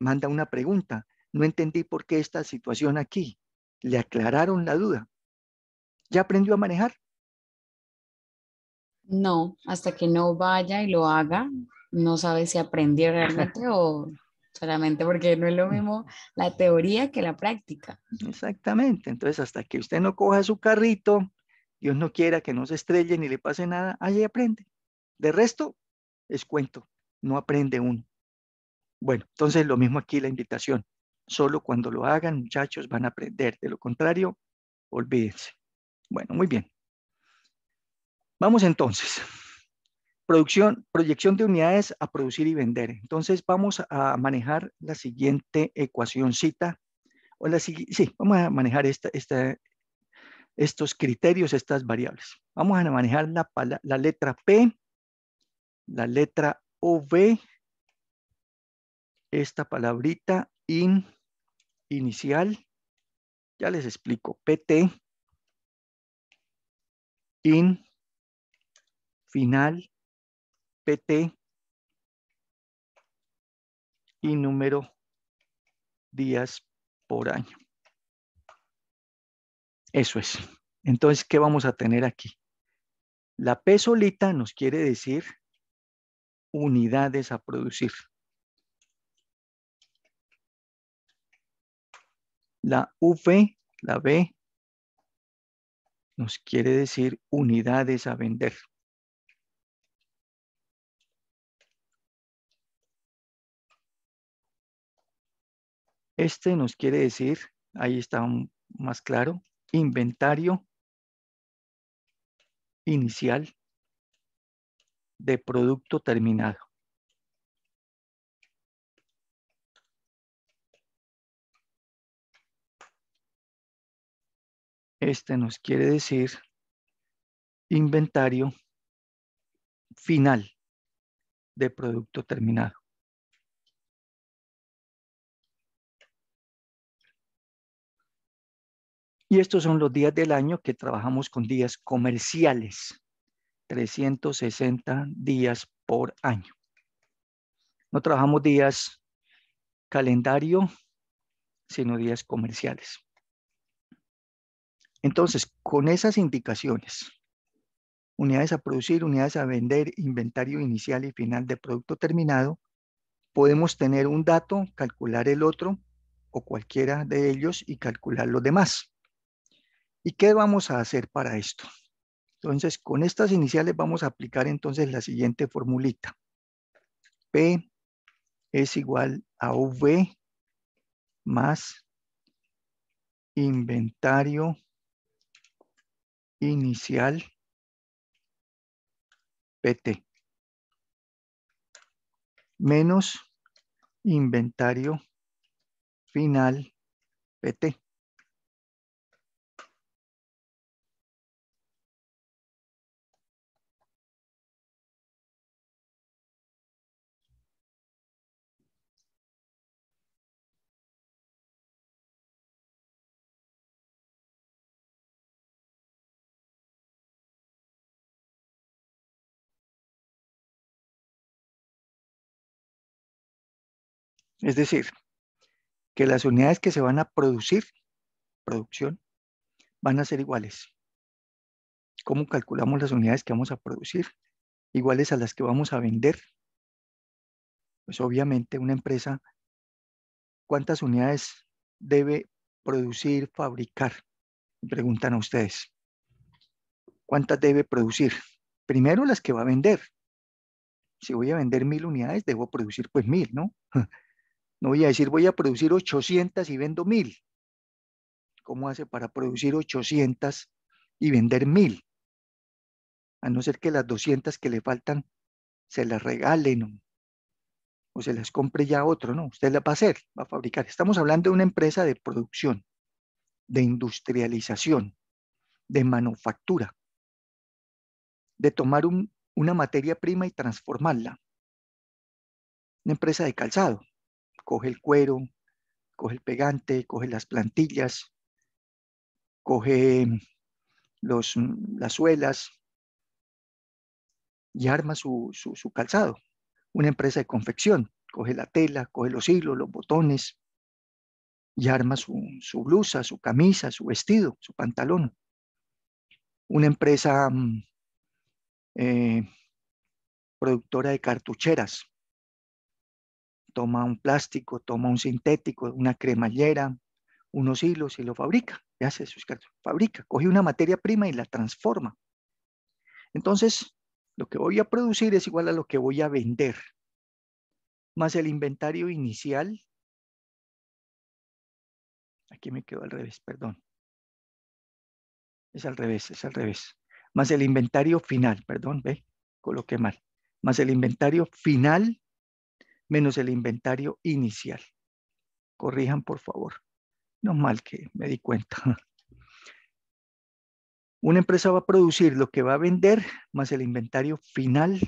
B: manda una pregunta no entendí por qué esta situación aquí. Le aclararon la duda. ¿Ya aprendió a manejar?
C: No, hasta que no vaya y lo haga, no sabe si aprendió realmente o solamente porque no es lo mismo la teoría que la práctica.
B: Exactamente, entonces hasta que usted no coja su carrito, Dios no quiera que no se estrelle ni le pase nada, ahí aprende. De resto, es cuento, no aprende uno. Bueno, entonces lo mismo aquí la invitación. Solo cuando lo hagan, muchachos, van a aprender. De lo contrario, olvídense. Bueno, muy bien. Vamos entonces. Producción, proyección de unidades a producir y vender. Entonces vamos a manejar la siguiente ecuacióncita. O la, sí, vamos a manejar esta, estos criterios, estas variables. Vamos a manejar la, la letra P, la letra OV, esta palabrita in inicial, ya les explico, PT, in,
A: final, PT
B: y número días por año. Eso es. Entonces, ¿qué vamos a tener aquí? La P solita nos quiere decir unidades a producir. La
A: V, la B, nos quiere decir unidades a vender. Este nos quiere decir, ahí está más claro, inventario inicial de producto terminado. Este nos quiere decir inventario final de producto terminado.
B: Y estos son los días del año que trabajamos con días comerciales. 360 días por año. No trabajamos días calendario, sino días comerciales. Entonces, con esas indicaciones, unidades a producir, unidades a vender, inventario inicial y final de producto terminado, podemos tener un dato, calcular el otro o cualquiera de ellos y calcular los demás. ¿Y qué vamos a hacer para esto? Entonces, con estas iniciales vamos a aplicar entonces la siguiente formulita. P es igual a V más inventario inicial PT menos inventario final PT. Es decir, que las unidades que se van a producir, producción, van a ser iguales. ¿Cómo calculamos las unidades que vamos a producir? Iguales a las que vamos a vender. Pues obviamente una empresa, ¿cuántas unidades debe producir, fabricar? Preguntan a ustedes. ¿Cuántas debe producir? Primero las que va a vender. Si voy a vender mil unidades, debo producir pues mil, ¿no? No voy a decir voy a producir 800 y vendo 1000. ¿Cómo hace para producir 800 y vender mil? A no ser que las 200 que le faltan se las regalen o, se las compre ya otro, ¿no? Usted las va a hacer, va a fabricar. Estamos hablando de una empresa de producción, de industrialización, de manufactura, de tomar una materia prima y transformarla. Una empresa de calzado coge el cuero, coge el pegante, coge las plantillas, coge mm, mm, las suelas y arma su, calzado. Una empresa de confección coge la tela, coge los hilos, los botones y arma su, blusa, su camisa, su vestido, su pantalón. Una empresa mm, eh, productora de cartucheras toma un plástico, toma un sintético, una cremallera, unos hilos y lo fabrica. ya hace sus Fabrica, coge una materia prima y la transforma. Entonces, lo que voy a producir es igual a lo que voy a vender, más el inventario inicial. Aquí me quedo al revés, perdón. Es al revés, es al revés. Más el inventario final, perdón, ve, coloqué mal. Más el inventario final menos el inventario inicial. Corrijan, por favor. No mal que me di cuenta. Una empresa va a producir lo que va a vender más el inventario final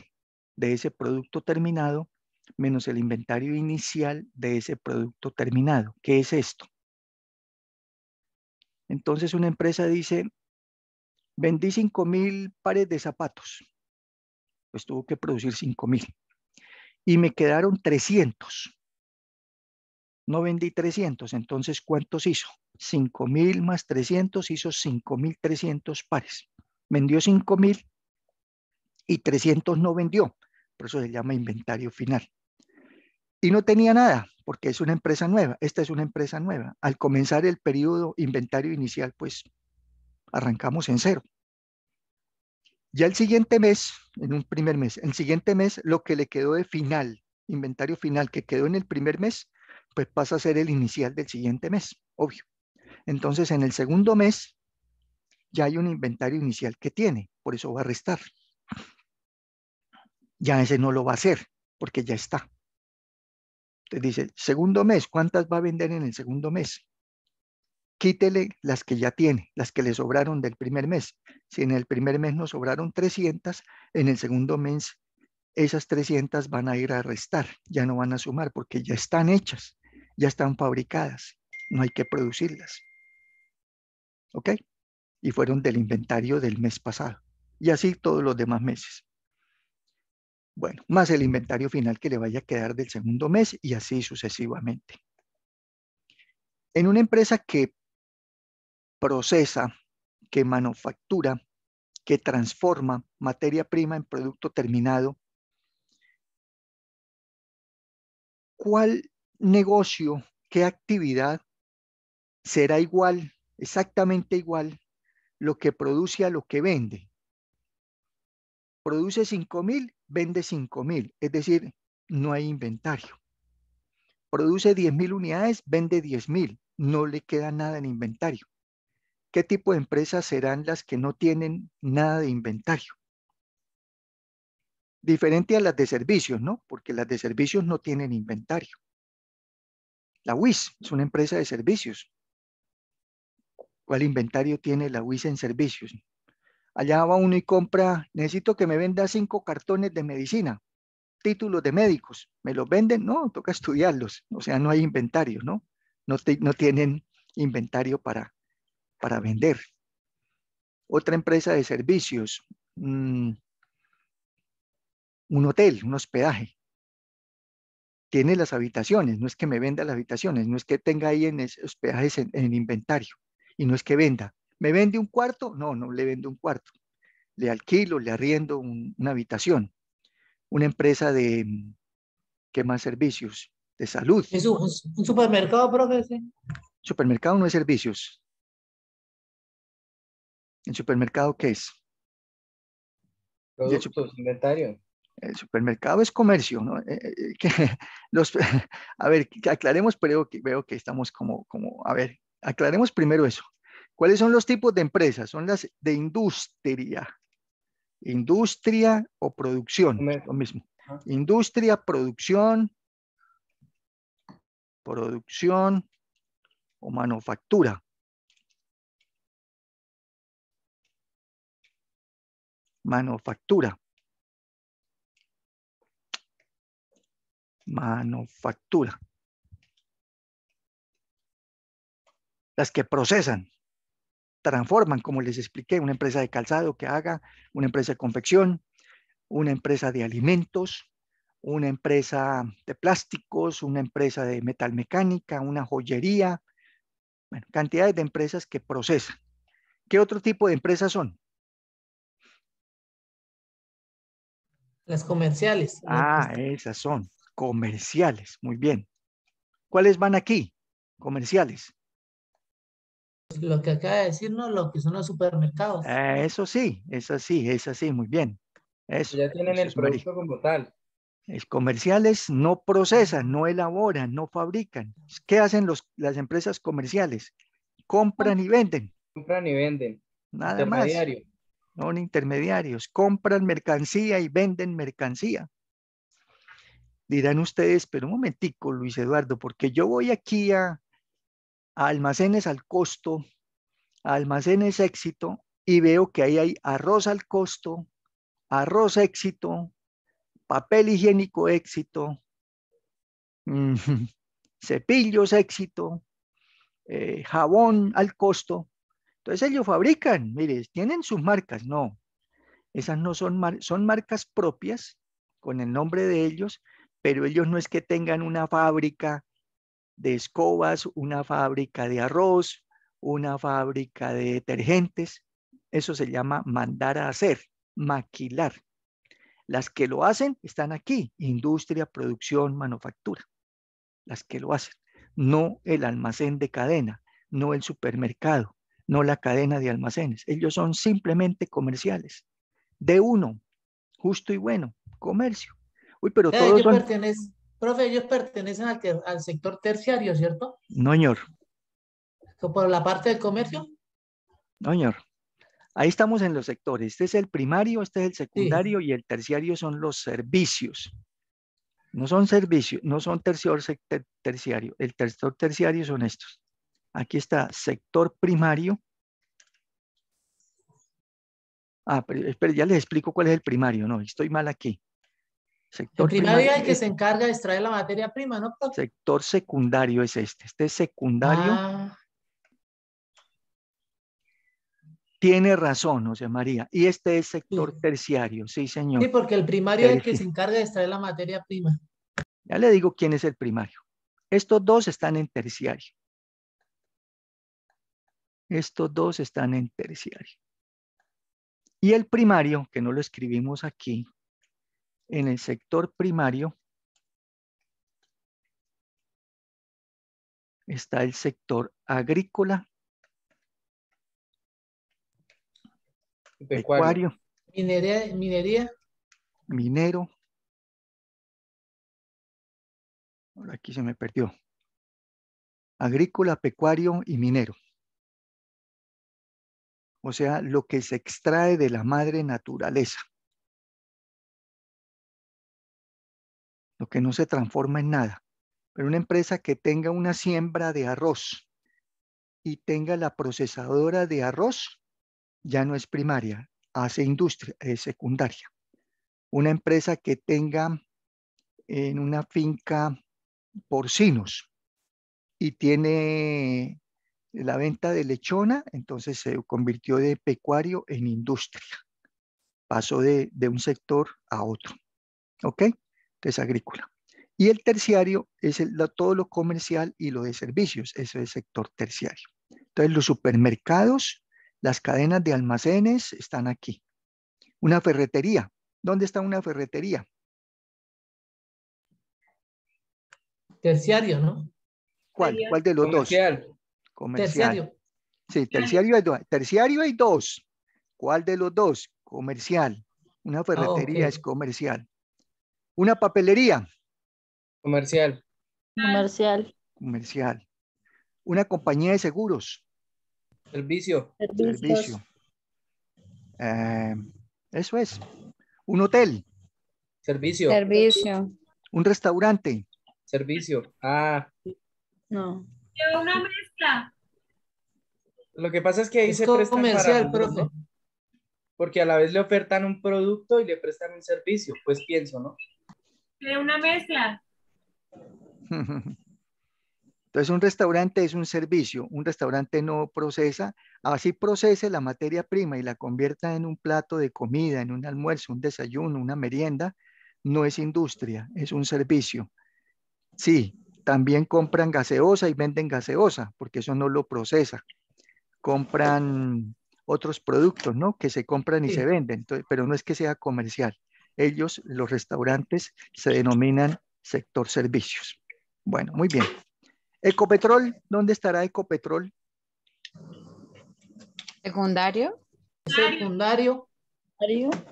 B: de ese producto terminado menos el inventario inicial de ese producto terminado. ¿Qué es esto? Entonces una empresa dice, vendí cinco mil pares de zapatos. Pues tuvo que producir cinco mil y me quedaron 300. No vendí 300, entonces ¿cuántos hizo? 5.000 más 300 hizo 5.300 pares. Vendió 5.000 y 300 no vendió. Por eso se llama inventario final. Y no tenía nada, porque es una empresa nueva. Esta es una empresa nueva. Al comenzar el periodo inventario inicial, pues arrancamos en cero. Ya el siguiente mes, en un primer mes, el siguiente mes lo que le quedó de final, inventario final que quedó en el primer mes, pues pasa a ser el inicial del siguiente mes, obvio. Entonces en el segundo mes ya hay un inventario inicial que tiene, por eso va a restar. Ya ese no lo va a hacer, porque ya está. entonces dice, segundo mes, ¿cuántas va a vender en el segundo mes? quítele las que ya tiene, las que le sobraron del primer mes. Si en el primer mes nos sobraron 300, en el segundo mes esas 300 van a ir a restar, ya no van a sumar porque ya están hechas, ya están fabricadas, no hay que producirlas. ¿Ok? Y fueron del inventario del mes pasado. Y así todos los demás meses. Bueno, más el inventario final que le vaya a quedar del segundo mes y así sucesivamente. En una empresa que procesa, que manufactura, que transforma materia prima en producto terminado, ¿cuál negocio, qué actividad será igual, exactamente igual, lo que produce a lo que vende? Produce 5.000, vende 5.000, es decir, no hay inventario. Produce 10.000 unidades, vende 10.000, no le queda nada en inventario. ¿Qué tipo de empresas serán las que no tienen nada de inventario? Diferente a las de servicios, ¿no? Porque las de servicios no tienen inventario. La WIS es una empresa de servicios. ¿Cuál inventario tiene la WIS en servicios? Allá va uno y compra, necesito que me venda cinco cartones de medicina, títulos de médicos. ¿Me los venden? No, toca estudiarlos. O sea, no hay inventario, ¿no? No, no tienen inventario para, para vender. Otra empresa de servicios, mm, un hotel, un hospedaje. Tiene las habitaciones, no es que me venda las habitaciones, no es que tenga ahí en hospedajes en, el inventario y no es que venda. ¿Me vende un cuarto? No, no le vendo un cuarto. Le alquilo, le arriendo una habitación. Una empresa de, mm, ¿qué más servicios? De salud. ¿Es un, supermercado, profe? Supermercado no es servicios.
A: ¿El supermercado qué es?
B: Productos, el inventario. El supermercado es comercio, ¿no? Eh, eh, eh, a ver, aclaremos, pero veo que estamos como, como, a ver, aclaremos primero eso. ¿Cuáles son los tipos de empresas? Son las de industria. Industria o producción, lo mismo. Industria, producción, producción o manufactura.
A: manufactura. Manufactura.
B: Las que procesan, transforman, como les expliqué, una empresa de calzado que haga, una empresa de confección, una empresa de alimentos, una empresa de plásticos, una empresa de metalmecánica, una joyería, bueno, cantidades de empresas que procesan. ¿Qué otro tipo de empresas son? Las comerciales. Ah, esas son comerciales. Muy bien. ¿Cuáles van aquí? Comerciales. Lo que acaba de decirnos, lo que son los supermercados. Ah, eso sí, es así, es así, muy bien. Eso, ya tienen el producto como tal. Los comerciales no procesan, no elaboran, no fabrican. ¿Qué hacen los, las empresas comerciales? Compran y venden.
A: Compran y venden.
B: Nada más no son intermediarios, compran mercancía y venden mercancía. Dirán ustedes, pero un momentico, Luis Eduardo, porque yo voy aquí a, almacenes al costo, almacenes éxito, y veo que ahí hay arroz al costo, arroz éxito, papel higiénico éxito, cepillos éxito, eh, jabón al costo. Entonces ellos fabrican, mire, tienen sus marcas, no. Esas no son, son marcas propias con el nombre de ellos, pero ellos no es que tengan una fábrica de escobas, una fábrica de arroz, una fábrica de detergentes. Eso se llama mandar a hacer, maquilar. Las que lo hacen están aquí, industria, producción, manufactura. Las que lo hacen, no el almacén de cadena, no el supermercado, no la cadena de almacenes. Ellos son simplemente comerciales. De uno, justo y bueno, comercio. Uy, pero todos
A: pertenecen, profe, ellos pertenecen al, sector terciario, ¿cierto? No, señor. ¿Por la parte del
B: comercio? No, señor. Ahí estamos en los sectores. Este es el primario, este es el secundario y el terciario son los servicios. No son servicios, no son tercior, terciario. El tercer terciario son estos. Aquí está, sector primario. Ah, pero, ya les explico cuál es el primario, no, estoy mal aquí. Sector el primario, es el que se
A: encarga de extraer la materia prima,
B: ¿no? Sector secundario es este, este es secundario. Ah. Tiene razón, o sea María. Y este es sector terciario, sí, señor. Sí, porque el primario es el que se
C: encarga de extraer la materia prima.
B: Ya le digo quién es el primario. Estos dos están en terciario. Estos dos están en terciario. Y el primario, que no lo escribimos aquí, en el sector primario está el sector agrícola,
A: pecuario, minería, minero.
B: Ahora aquí se me perdió. Agrícola, pecuario y minero o sea, lo que se extrae de la madre naturaleza. Lo que no se transforma en nada. Pero una empresa que tenga una siembra de arroz y tenga la procesadora de arroz, ya no es primaria, hace industria, es secundaria. Una empresa que tenga en una finca porcinos y tiene eh, la venta de lechona, entonces se convirtió de pecuario en industria. Pasó de, un sector a otro. ¿Ok? Entonces, agrícola. Y el terciario es todo lo comercial y lo de servicios, Ese es el sector terciario. Entonces, los supermercados, las cadenas de almacenes están aquí. Una ferretería. ¿Dónde está una ferretería? Terciario, ¿no? ¿Cuál? ¿Cuál de los dos? dos? Comercial. Terciario. Sí, terciario hay, dos. terciario dos. ¿Cuál de los dos? Comercial. Una ferretería es comercial. Una papelería. Comercial. Comercial. Comercial. Una compañía de seguros. Servicio. Servicio. Eh, eso es. Un hotel. Servicio.
C: Servicio.
B: Un restaurante. Servicio. Ah.
A: No. Lo que pasa es que ahí comercial, profe. Porque a la vez le ofertan un producto y le prestan un servicio, pues pienso, ¿no?
C: De una mezcla.
B: Entonces un restaurante es un servicio, un restaurante no procesa, así procese la materia prima y la convierta en un plato de comida, en un almuerzo, un desayuno, una merienda, no es industria, es un servicio. Sí, también compran gaseosa y venden gaseosa, porque eso no lo procesa. Compran otros productos, ¿no? Que se compran y se venden, pero no es que sea comercial. Ellos, los restaurantes, se denominan sector servicios. Bueno, muy bien. Ecopetrol, ¿dónde estará Ecopetrol?
C: Secundario. Secundario.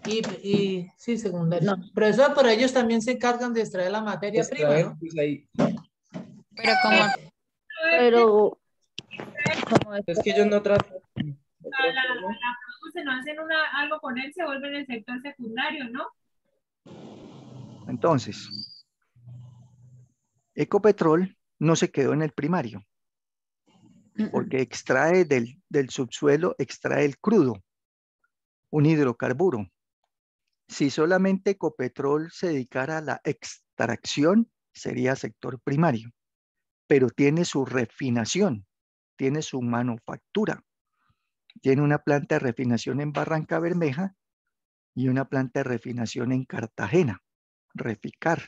C: Y, y sí, secundario. No. eso pero ellos también se encargan de extraer la materia pues,
D: prima.
A: Pero como... Este es que yo no
B: trato
C: no hacen algo con él, se vuelven el sector secundario, ¿no?
B: Entonces, Ecopetrol no se quedó en el primario, porque extrae del, del, subsuelo, extrae el crudo, un hidrocarburo. Si solamente Ecopetrol se dedicara a la extracción, sería sector primario pero tiene su refinación, tiene su manufactura. Tiene una planta de refinación en Barranca Bermeja y una planta de refinación en Cartagena, Reficar,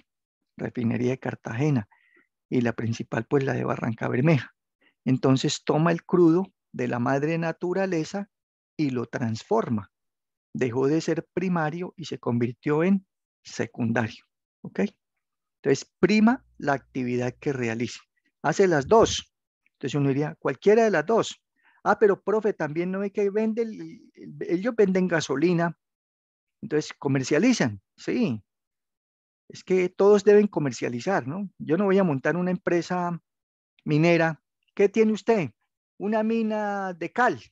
B: refinería de Cartagena, y la principal pues la de Barranca Bermeja. Entonces toma el crudo de la madre naturaleza y lo transforma. Dejó de ser primario y se convirtió en secundario. ¿Ok? Entonces prima la actividad que realice hace las dos. Entonces uno diría, cualquiera de las dos. Ah, pero profe, también no ve que vender ellos venden gasolina, entonces comercializan, sí. Es que todos deben comercializar, ¿no? Yo no voy a montar una empresa minera. ¿Qué tiene usted? Una mina de cal.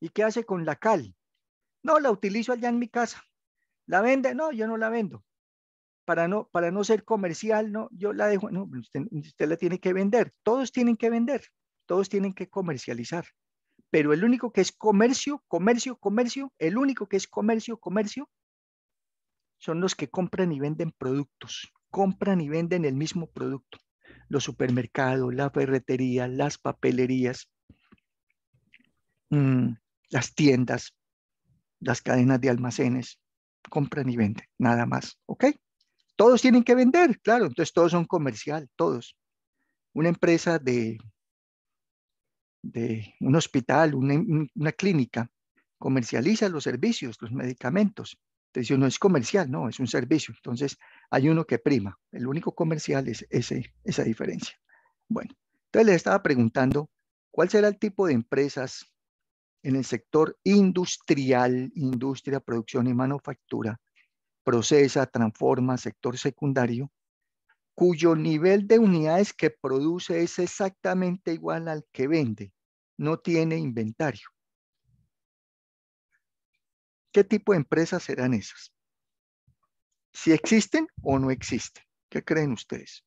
B: ¿Y qué hace con la cal? No, la utilizo allá en mi casa. ¿La vende? No, yo no la vendo para no, para no ser comercial, no, yo la dejo, no, pues, usted, la tiene que vender, todos tienen que vender, todos tienen que comercializar, pero el único que es comercio, comercio, comercio, el único que es comercio, comercio, son los que compran y venden productos, compran y venden el mismo producto, los supermercados, la ferretería, las papelerías, mm, las tiendas, las cadenas de almacenes, compran y venden, nada más, ¿ok? todos tienen que vender, claro, entonces todos son comercial, todos. Una empresa de, de un hospital, una, una clínica, comercializa los servicios, los medicamentos. Entonces uno es comercial, no, es un servicio. Entonces hay uno que prima. El único comercial es ese, esa diferencia. Bueno, entonces les estaba preguntando, ¿cuál será el tipo de empresas en el sector industrial, industria, producción y manufactura procesa, transforma, sector secundario, cuyo nivel de unidades que produce es exactamente igual al que vende. No tiene inventario. ¿Qué tipo de empresas serán esas? Si existen o no existen. ¿Qué creen ustedes?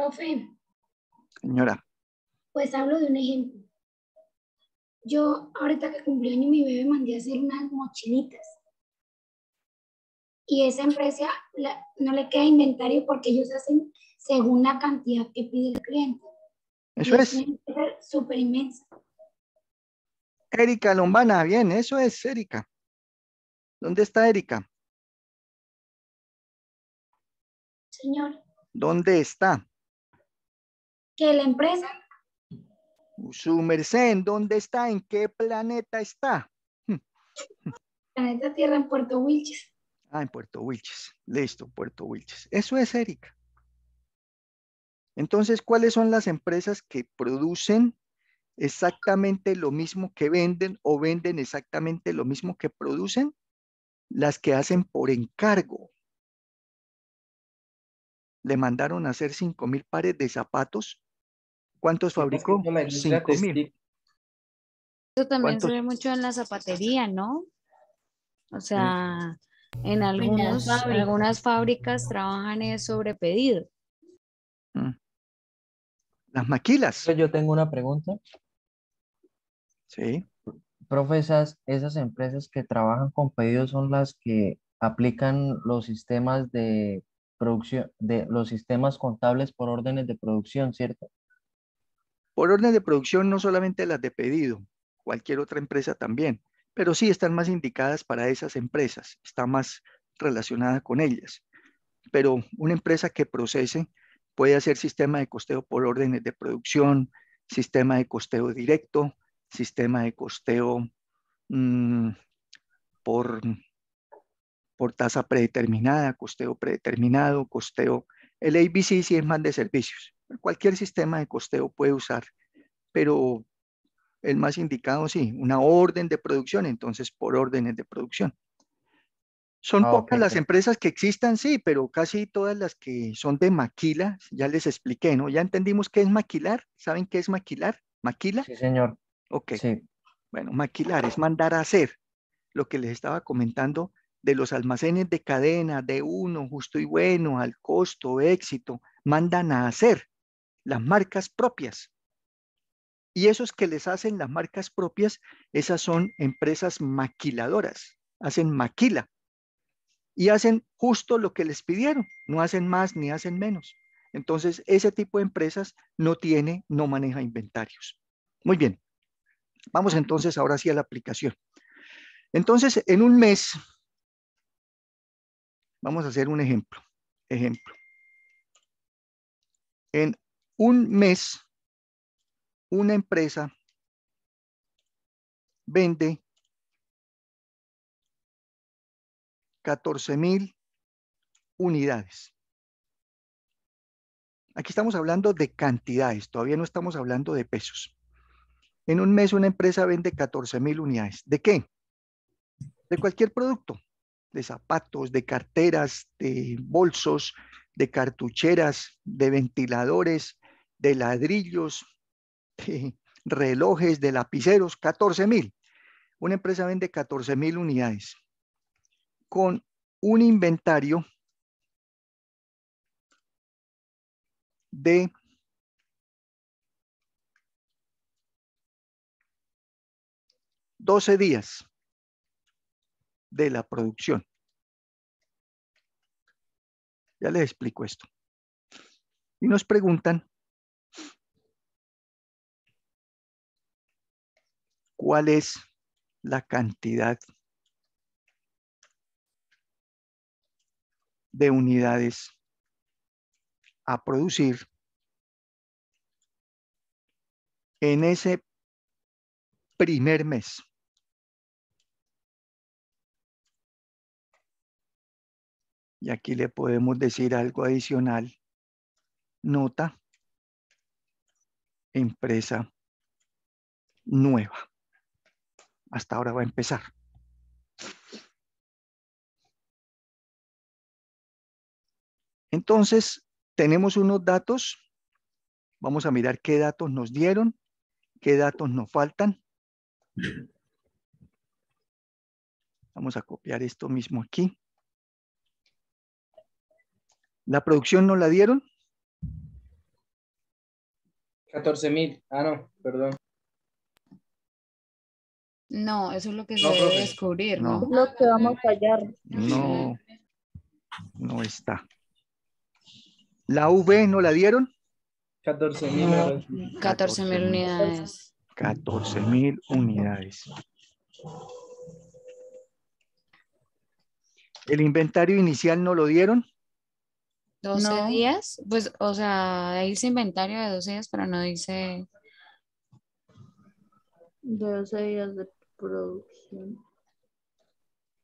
A: Profe. Señora. Pues hablo de un ejemplo. Yo, ahorita que cumplió año, mi bebé mandé a hacer unas mochilitas. Y
C: esa empresa no le queda inventario porque ellos hacen según la cantidad que pide
A: el cliente. Eso es. Súper inmensa.
B: Erika Lombana, bien, eso es Erika. ¿Dónde está Erika?
A: Señor. ¿Dónde está? que la empresa.
B: Su merced, dónde está? ¿En qué planeta está? Planeta Tierra en Puerto Wilches. Ah, en Puerto Wilches. Listo, Puerto Wilches. Eso es Erika. Entonces, ¿cuáles son las empresas que producen exactamente lo mismo que venden o venden exactamente lo mismo que producen? Las que hacen por encargo. Le mandaron a hacer 5 mil pares de zapatos ¿Cuántos fabricó? Cinco mil. Eso también suele
C: mucho en la zapatería, ¿no? O sea, mm. en, pues algunos, algunas fábricas trabajan sobre pedido.
A: Mm.
B: Las maquilas. Yo tengo una pregunta. Sí. Profesas, esas empresas que trabajan con pedidos son las que aplican
A: los sistemas de producción, de los sistemas contables por órdenes de producción,
B: ¿cierto? Por orden de producción, no solamente las de pedido, cualquier otra empresa también, pero sí están más indicadas para esas empresas, está más relacionada con ellas. Pero una empresa que procese puede hacer sistema de costeo por órdenes de producción, sistema de costeo directo, sistema de costeo mm, por, por tasa predeterminada, costeo predeterminado, costeo... El ABC si es más de servicios, Cualquier sistema de costeo puede usar, pero el más indicado sí, una orden de producción, entonces por órdenes de producción. Son ah, pocas las empresas que existan, sí, pero casi todas las que son de maquila, ya les expliqué, ¿no? Ya entendimos qué es maquilar, ¿saben qué es maquilar? ¿Maquila? Sí, señor. Ok. Sí. Bueno, maquilar es mandar a hacer lo que les estaba comentando de los almacenes de cadena, de uno, justo y bueno, al costo, éxito, mandan a hacer las marcas propias. Y esos que les hacen las marcas propias, esas son empresas maquiladoras, hacen maquila y hacen justo lo que les pidieron, no hacen más ni hacen menos. Entonces, ese tipo de empresas no tiene, no maneja inventarios. Muy bien, vamos entonces ahora sí a la aplicación. Entonces, en un mes, vamos a hacer un ejemplo. Ejemplo. En un mes, una empresa
A: vende 14 mil
B: unidades. Aquí estamos hablando de cantidades, todavía no estamos hablando de pesos. En un mes una empresa vende 14 mil unidades. ¿De qué? De cualquier producto, de zapatos, de carteras, de bolsos, de cartucheras, de ventiladores, de ladrillos, de eh, relojes, de lapiceros, 14 mil. Una empresa vende 14 mil unidades con un inventario de
A: 12 días de la producción. Ya les explico esto. Y nos preguntan cuál es
B: la cantidad de unidades a producir en ese primer mes. Y aquí le podemos decir algo adicional. Nota, empresa nueva
A: hasta ahora va a empezar.
B: Entonces, tenemos unos datos. Vamos a mirar qué datos nos dieron, qué datos nos faltan. Vamos a copiar esto mismo aquí. ¿La producción no la dieron?
A: 14 mil. Ah, no, perdón.
C: No, eso es lo que se debe a descubrir, ¿no? ¿no? lo que vamos a
B: No, no está. ¿La V no la dieron?
D: 14 mil. unidades.
B: 14 mil unidades. ¿El inventario inicial no lo dieron?
C: 12 días, pues, o sea, dice inventario de 12 días, pero no dice... 12 días de
A: Producción.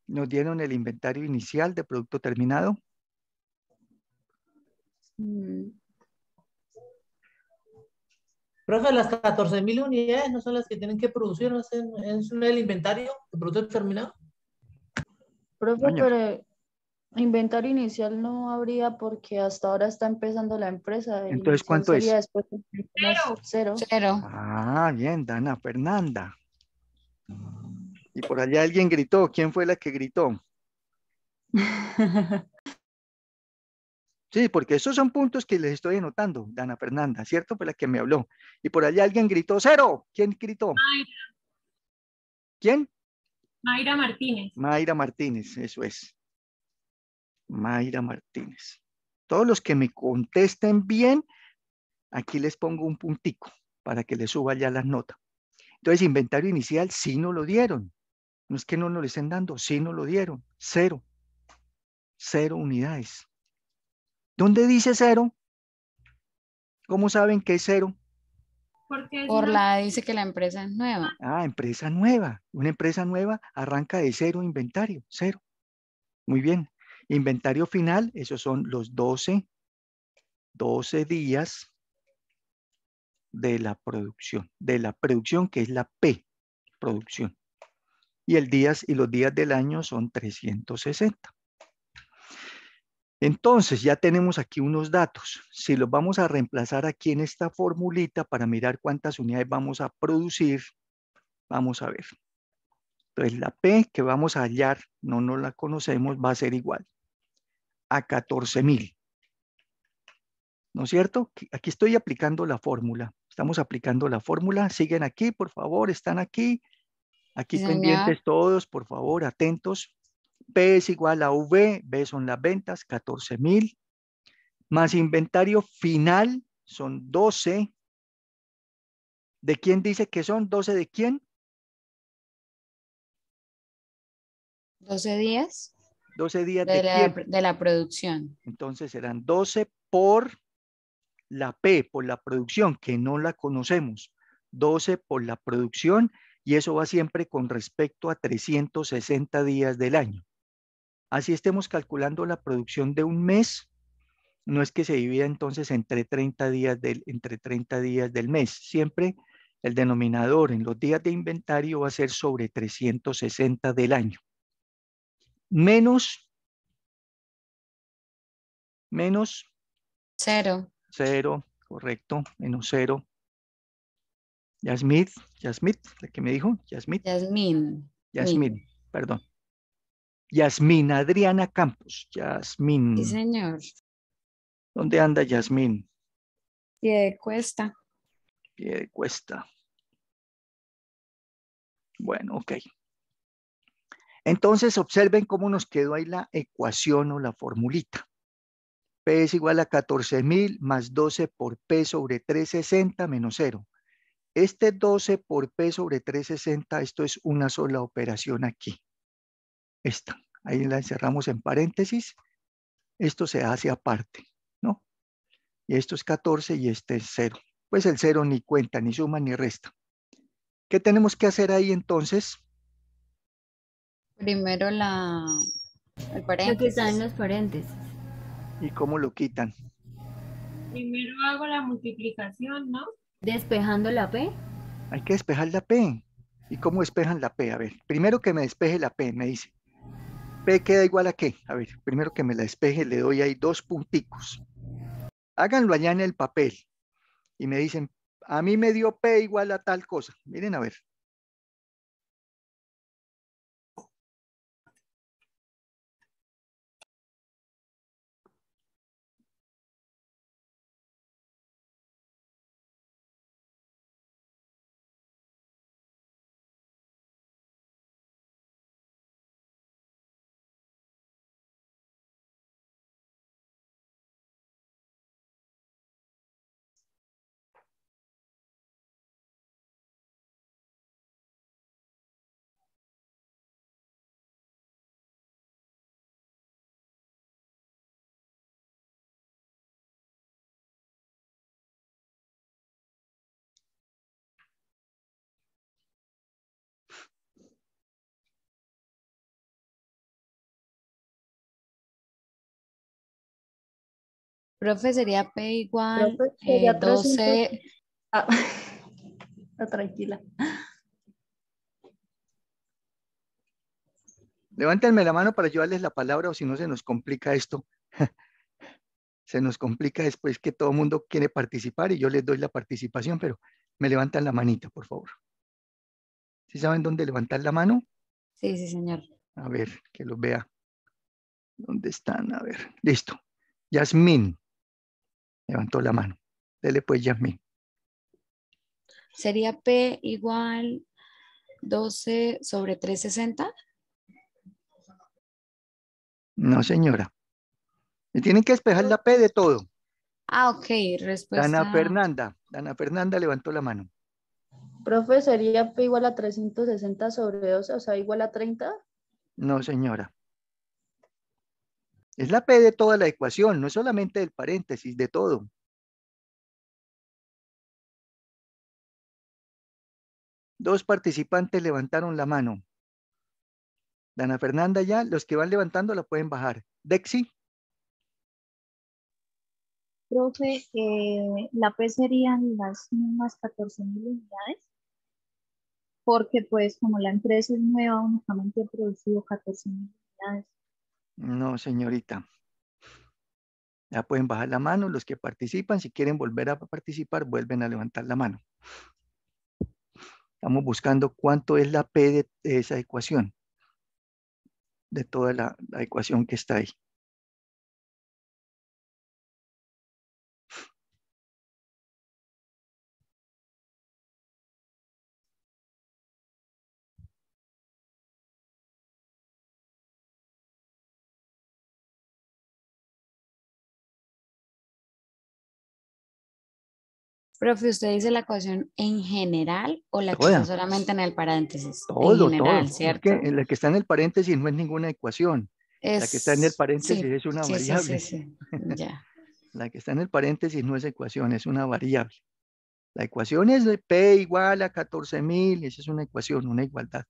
B: Nos dieron el inventario inicial de producto terminado. Mm.
A: Profe, las mil unidades no son las que tienen que producir, ¿no? es el inventario de producto terminado. Profe, pero
C: inventario inicial no habría porque hasta ahora está empezando la empresa. Entonces, ¿cuánto es? cero. cero. Cero.
B: Ah, bien, Dana Fernanda. Y por allá alguien gritó. ¿Quién fue la que gritó? Sí, porque esos son puntos que les estoy anotando, Dana Fernanda, ¿cierto? Fue la que me habló. Y por allá alguien gritó cero. ¿Quién gritó? Mayra. ¿Quién?
C: Mayra Martínez.
B: Mayra Martínez, eso es. Mayra Martínez. Todos los que me contesten bien, aquí les pongo un puntico para que les suba ya la nota. Entonces, inventario inicial sí no lo dieron. No es que no nos lo estén dando, sí nos lo dieron. Cero. Cero unidades. ¿Dónde dice cero? ¿Cómo saben que es cero?
C: Porque Por la dice que la empresa es nueva.
B: Ah, empresa nueva. Una empresa nueva arranca de cero inventario, cero. Muy bien. Inventario final, esos son los 12, 12 días de la producción, de la producción que es la P, producción y, el días, y los días del año son 360. Entonces, ya tenemos aquí unos datos. Si los vamos a reemplazar aquí en esta formulita para mirar cuántas unidades vamos a producir, vamos a ver. Entonces, la P que vamos a hallar, no nos la conocemos, va a ser igual a 14,000. ¿No es cierto? Aquí estoy aplicando la fórmula. Estamos aplicando la fórmula. Siguen aquí, por favor, están aquí. Aquí pendientes todos, por favor, atentos. P es igual a V, B son las ventas, 14 mil. Más inventario final son 12. ¿De quién dice que son? ¿12 de quién?
A: 12 días.
B: 12 días de, de la producción. Entonces serán 12 por la P, por la producción, que no la conocemos. 12 por la producción y eso va siempre con respecto a 360 días del año. Así estemos calculando la producción de un mes, no es que se divida entonces entre 30 días del, entre 30 días del mes. Siempre el denominador en los días de inventario va a ser sobre 360 del año. Menos,
A: menos. Cero. Cero, correcto,
B: menos cero. Yasmith, Yasmith, la que me dijo, Yasmith.
C: Yasmín.
B: Yasmin, perdón. Yasmin Adriana Campos, Yasmín. Sí, señor. ¿Dónde anda Yasmin?
C: Pie de cuesta.
B: Pie de cuesta. Bueno, ok. Entonces observen cómo nos quedó ahí la ecuación o la formulita. P es igual a 14.000 más 12 por P sobre 360 menos 0. Este 12 por P sobre 360, esto es una sola operación aquí. Esta, ahí la encerramos en paréntesis. Esto se hace aparte, ¿no? Y esto es 14 y este es 0. Pues el 0 ni cuenta, ni suma, ni resta. ¿Qué tenemos que hacer ahí entonces?
C: Primero la, el paréntesis. Lo quitan los paréntesis.
B: ¿Y cómo lo quitan?
C: Primero hago la multiplicación, ¿no? Despejando la P.
B: Hay que despejar la P. ¿Y cómo despejan la P? A ver, primero que me despeje la P, me dice. P queda igual a qué? A ver, primero que me la despeje, le doy ahí dos punticos. Háganlo allá en el papel. Y me dicen, a mí me dio P igual a tal cosa. Miren, a ver,
A: Profe, sería P igual Profe, eh,
C: ah, tranquila.
B: Levántenme la mano para llevarles la palabra o si no se nos complica esto. se nos complica después que todo el mundo quiere participar y yo les doy la participación, pero me levantan la manita, por favor. ¿Sí saben dónde levantar la mano?
C: Sí, sí, señor.
B: A ver, que los vea. ¿Dónde están? A ver, listo. Yasmín. Levantó la mano. Dele pues, Yasmín.
C: Sería P igual 12 sobre 360.
B: No, señora. tienen que despejar la P de todo.
C: Ah, ok. Respuesta. Dana
B: Fernanda. Dana Fernanda levantó la mano.
C: Profe, ¿sería P igual a 360 sobre 12, o sea, igual a 30?
B: No, señora. Es la P de toda la ecuación, no es solamente del paréntesis, de todo.
A: Dos participantes levantaron la mano.
B: Dana Fernanda ya, los que van levantando la pueden bajar. Dexi.
A: Profe, eh, la P serían
C: las mismas 14 mil unidades, porque pues como la empresa es nueva, únicamente ha producido 14 mil unidades.
B: No, señorita. Ya pueden bajar la mano los que participan. Si quieren volver a participar, vuelven a levantar la mano. Estamos buscando cuánto es la P de esa ecuación, de toda la, ecuación que está ahí.
A: Profe, ¿usted dice la ecuación en general o la que está solamente en el paréntesis? Todo, en
B: general, todo. ¿cierto? la que está en el paréntesis no es ninguna ecuación. La que está en el paréntesis es una sí, variable. Sí, la que está en el paréntesis no es ecuación, es una variable. La ecuación es de P igual a 14.000, esa es una ecuación, una igualdad.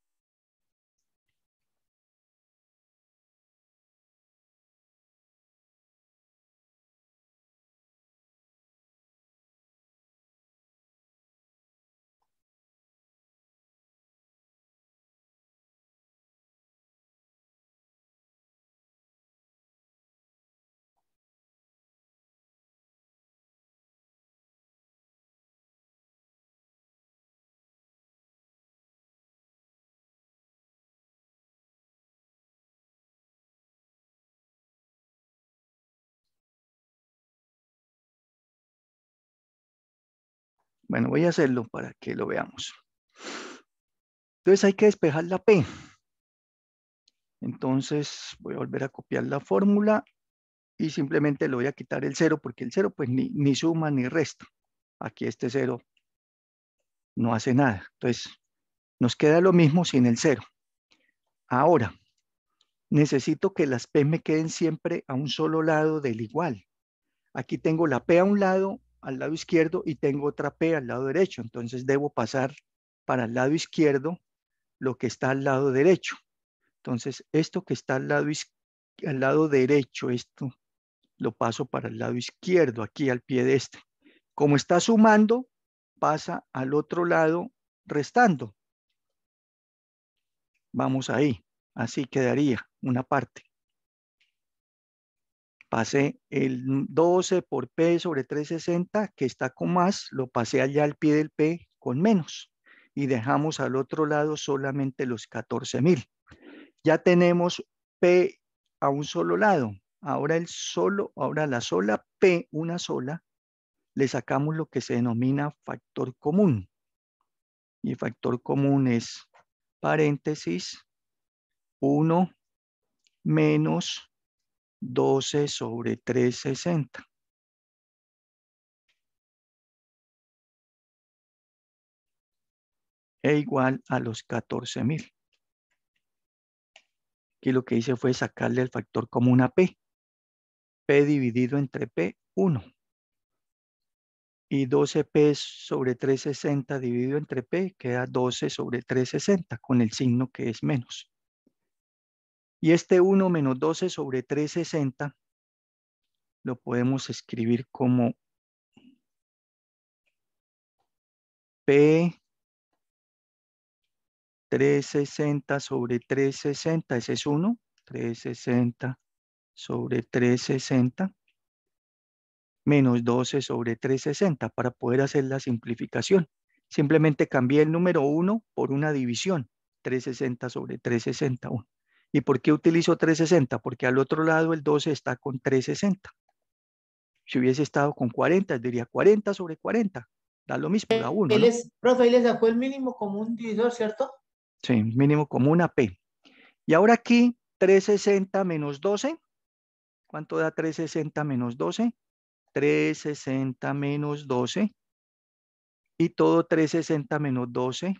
B: Bueno, voy a hacerlo para que lo veamos. Entonces hay que despejar la P. Entonces voy a volver a copiar la fórmula y simplemente le voy a quitar el 0 porque el 0 pues ni, suma ni resta. Aquí este 0 no hace nada. Entonces nos queda lo mismo sin el 0. Ahora, necesito que las P me queden siempre a un solo lado del igual. Aquí tengo la P a un lado al lado izquierdo y tengo otra P al lado derecho. Entonces debo pasar para el lado izquierdo lo que está al lado derecho. Entonces esto que está al lado, al lado derecho, esto lo paso para el lado izquierdo, aquí al pie de este. Como está sumando, pasa al otro lado restando. Vamos ahí, así quedaría una parte pasé el 12 por P sobre 360, que está con más, lo pasé allá al pie del P con menos y dejamos al otro lado solamente los 14.000. Ya tenemos P a un solo lado. Ahora el solo, ahora la sola P, una sola, le sacamos lo que se denomina factor común. Y factor común es paréntesis 1 menos 12
A: sobre 360. E igual a los 14.000.
B: Aquí lo que hice fue sacarle el factor común a P. P dividido entre P, 1. Y 12P sobre 360 dividido entre P queda 12 sobre 360 con el signo que es menos. Y este 1 menos 12 sobre 360 lo podemos escribir como P 360 sobre 360, ese es 1, 360 sobre 360, menos 12 sobre 360 para poder hacer la simplificación. Simplemente cambié el número 1 por una división, 360 sobre 360, 1. ¿Y por qué utilizo 360? Porque al otro lado el 12 está con 360. Si hubiese estado con 40, diría 40 sobre 40. Da lo mismo, eh, da 1. Él
A: profe, él les sacó el mínimo común divisor, ¿cierto?
B: Sí, mínimo común P. Y ahora aquí, 360 menos 12. ¿Cuánto da 360 menos 12? 360 menos 12. Y todo 360 menos 12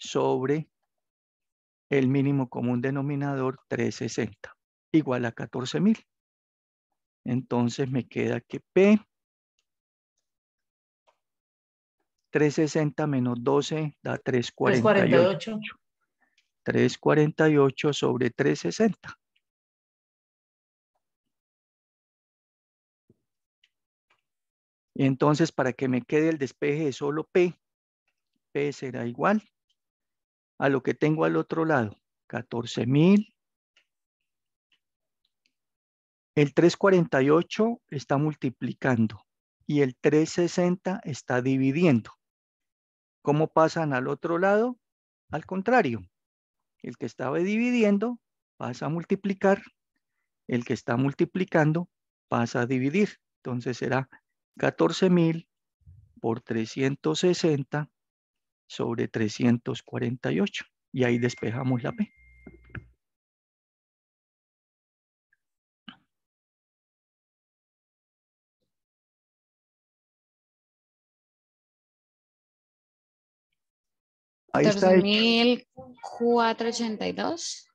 B: sobre el mínimo común denominador 360, igual a 14.000. Entonces me queda que P 360 menos 12 da 348. 348. 348 sobre 360. Y entonces para que me quede el despeje de solo P, P será igual a lo que tengo al otro lado. 14.000. El 348 está multiplicando y el 360 está dividiendo. ¿Cómo pasan al otro lado? Al contrario. El que estaba dividiendo pasa a multiplicar. El que está multiplicando pasa a dividir. Entonces será 14.000 por 360 sobre 348 y ahí despejamos la P. Ahí está.
A: 1482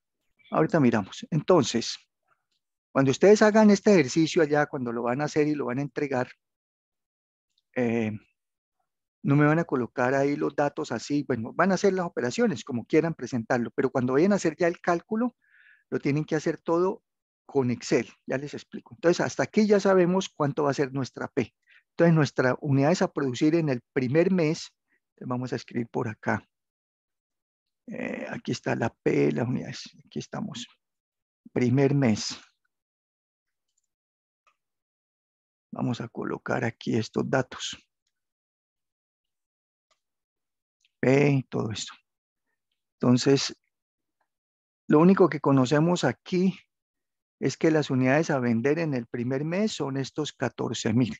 B: Ahorita miramos. Entonces, cuando ustedes hagan este ejercicio allá, cuando lo van a hacer y lo van a entregar, eh, no me van a colocar ahí los datos así, bueno, van a hacer las operaciones como quieran presentarlo, pero cuando vayan a hacer ya el cálculo, lo tienen que hacer todo con Excel, ya les explico. Entonces, hasta aquí ya sabemos cuánto va a ser nuestra P. Entonces, nuestra unidad es a producir en el primer mes, vamos a escribir por acá. Eh, aquí está la P, las unidades, aquí estamos.
A: Primer mes. Vamos a
B: colocar aquí estos datos. P, todo esto. Entonces, lo único que conocemos aquí es que las unidades a vender en el primer mes son estos 14.000. mil.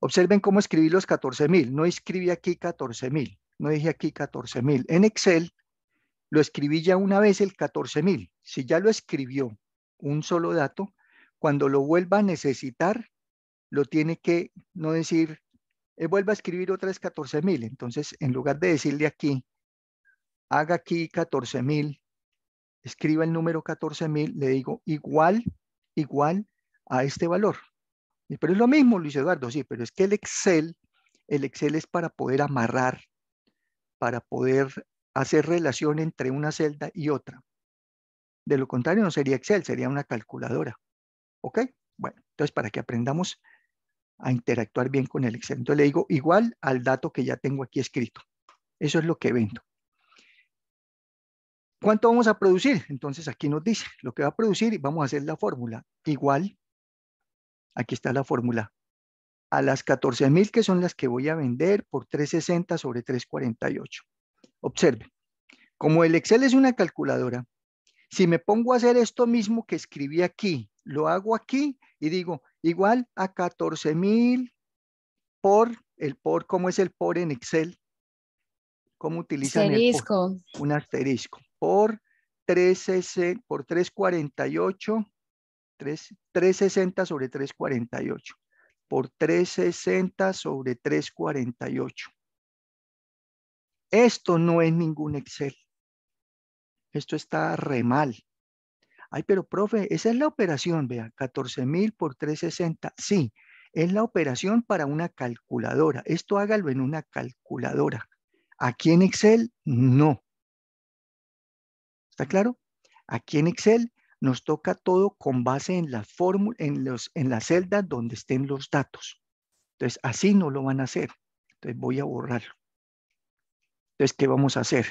B: Observen cómo escribí los 14.000. mil. No escribí aquí 14.000. mil. No dije aquí 14.000. mil. En Excel lo escribí ya una vez el 14.000. mil. Si ya lo escribió un solo dato, cuando lo vuelva a necesitar, lo tiene que no decir él eh, vuelve a escribir otras 14.000. Entonces, en lugar de decirle aquí, haga aquí 14.000, escriba el número 14.000, le digo igual, igual a este valor. pero es lo mismo, Luis Eduardo, sí, pero es que el Excel, el Excel es para poder amarrar, para poder hacer relación entre una celda y otra. De lo contrario, no sería Excel, sería una calculadora. ¿Ok? Bueno, entonces para que aprendamos a interactuar bien con el Excel. Entonces le digo igual al dato que ya tengo aquí escrito. Eso es lo que vendo. ¿Cuánto vamos a producir? Entonces aquí nos dice lo que va a producir y vamos a hacer la fórmula. Igual, aquí está la fórmula. A las 14.000 que son las que voy a vender por 360 sobre 348. Observe, como el Excel es una calculadora, si me pongo a hacer esto mismo que escribí aquí, lo hago aquí y digo, igual a 14.000 por, el por, ¿cómo es el por en Excel? ¿Cómo utilizan asterisco. el Un asterisco. Por por 348, 3, 360 sobre 348. Por 360 sobre 348. Esto no es ningún Excel. Esto está re mal. Ay, pero profe, esa es la operación, vea, 14,000 por 360. Sí, es la operación para una calculadora. Esto hágalo en una calculadora. Aquí en Excel, no. ¿Está claro? Aquí en Excel nos toca todo con base en la fórmula, en, los, en la celdas donde estén los datos. Entonces, así no lo van a hacer. Entonces, voy a borrar. Entonces, ¿qué vamos a hacer?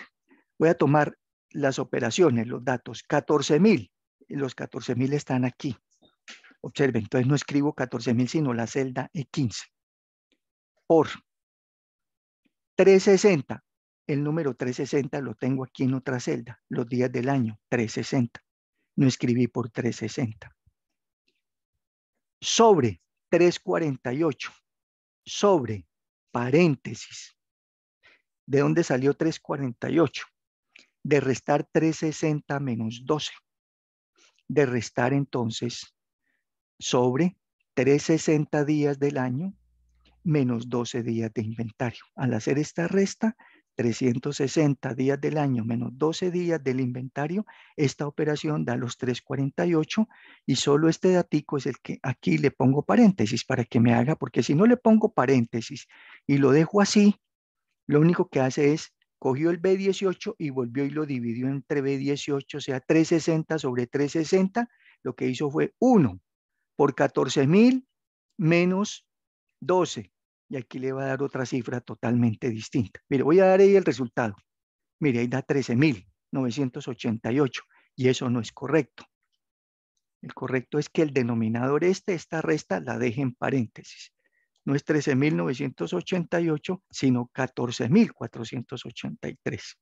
B: Voy a tomar las operaciones, los datos, 14,000 los 14.000 están aquí. Observen, entonces no escribo 14.000, sino la celda E15. Por 360, el número 360 lo tengo aquí en otra celda, los días del año, 360. No escribí por 360. Sobre 348, sobre paréntesis. ¿De dónde salió 348? De restar 360 menos 12 de restar entonces sobre 360 días del año menos 12 días de inventario. Al hacer esta resta, 360 días del año menos 12 días del inventario, esta operación da los 348 y solo este datico es el que aquí le pongo paréntesis para que me haga, porque si no le pongo paréntesis y lo dejo así, lo único que hace es cogió el B18 y volvió y lo dividió entre B18, o sea, 360 sobre 360, lo que hizo fue 1 por 14.000 menos 12. Y aquí le va a dar otra cifra totalmente distinta. Mire, voy a dar ahí el resultado. Mire, ahí da 13.988 y eso no es correcto. El correcto es que el denominador este, esta resta, la deje en paréntesis no es 13.988, sino 14.483.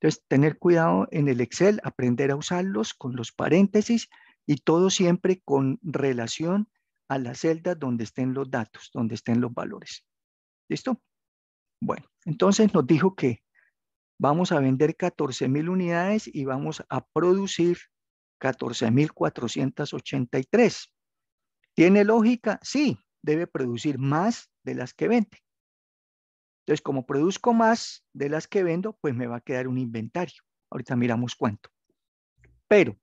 B: Entonces, tener cuidado en el Excel, aprender a usarlos con los paréntesis y todo siempre con relación a las celdas donde estén los datos, donde estén los valores. ¿Listo? Bueno, entonces nos dijo que vamos a vender 14.000 unidades y vamos a producir 14.483. ¿Tiene lógica? Sí, debe producir más de las que vende. Entonces, como produzco más de las que vendo, pues me va a quedar un inventario. Ahorita miramos cuánto. Pero,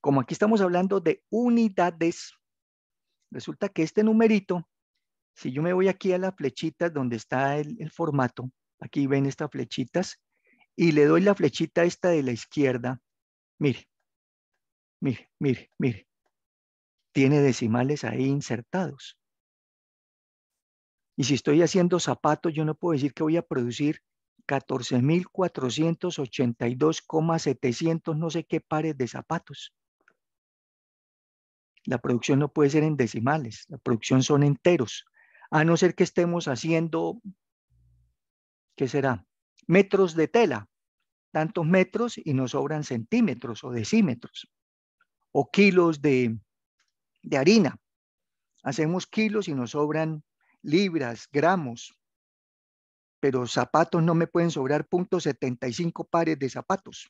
B: como aquí estamos hablando de unidades, resulta que este numerito, si yo me voy aquí a la flechita donde está el, el formato, aquí ven estas flechitas, y le doy la flechita esta de la izquierda, mire, mire, mire, mire, tiene decimales ahí insertados. Y si estoy haciendo zapatos, yo no puedo decir que voy a producir 14.482,700 no sé qué pares de zapatos. La producción no puede ser en decimales, la producción son enteros, a no ser que estemos haciendo, ¿qué será? Metros de tela, tantos metros y nos sobran centímetros o decímetros, o kilos de, de harina. Hacemos kilos y nos sobran libras, gramos, pero zapatos no me pueden sobrar punto 75 pares de zapatos.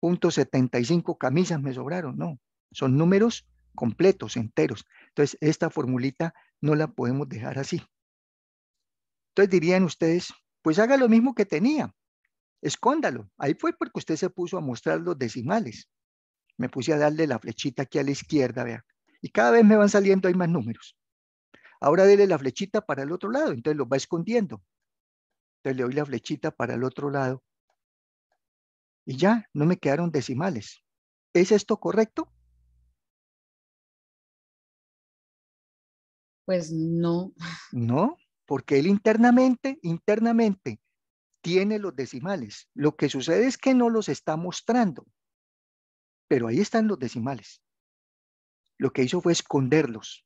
B: Punto 75 camisas me sobraron, no. Son números completos, enteros. Entonces, esta formulita no la podemos dejar así. Entonces dirían ustedes, pues haga lo mismo que tenía, escóndalo. Ahí fue porque usted se puso a mostrar los decimales. Me puse a darle la flechita aquí a la izquierda, vea. Y cada vez me van saliendo, hay más números. Ahora dele la flechita para el otro lado, entonces lo va escondiendo. Entonces le doy la flechita para el otro lado. Y ya, no me quedaron decimales. ¿Es esto correcto? Pues no. No, porque él internamente, internamente, tiene los decimales. Lo que sucede es que no los está mostrando, pero ahí están los decimales. Lo que hizo fue esconderlos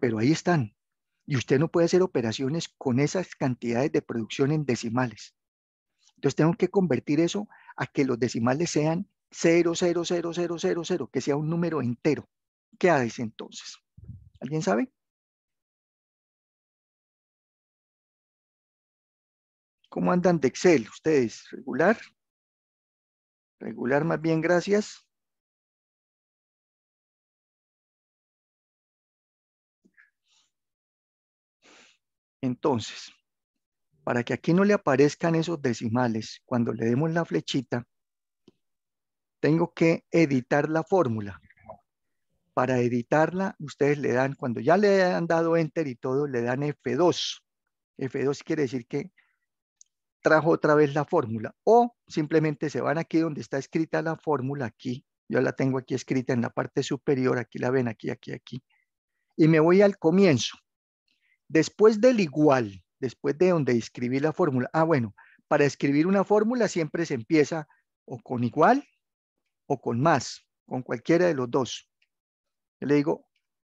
B: pero ahí están. Y usted no puede hacer operaciones con esas cantidades de producción en decimales. Entonces tengo que convertir eso a que los decimales sean 0, 0, 0, 0, 0, 0, que sea un número entero. ¿Qué hace entonces? ¿Alguien sabe?
A: ¿Cómo andan de Excel ustedes? ¿Regular? Regular más bien, gracias.
B: Entonces, para que aquí no le aparezcan esos decimales, cuando le demos la flechita, tengo que editar la fórmula. Para editarla, ustedes le dan, cuando ya le han dado Enter y todo, le dan F2. F2 quiere decir que trajo otra vez la fórmula. O simplemente se van aquí donde está escrita la fórmula, aquí. Yo la tengo aquí escrita en la parte superior, aquí la ven, aquí, aquí, aquí. Y me voy al comienzo. Después del igual, después de donde escribí la fórmula. Ah, bueno, para escribir una fórmula siempre se empieza o con igual o con más, con cualquiera de los dos. le digo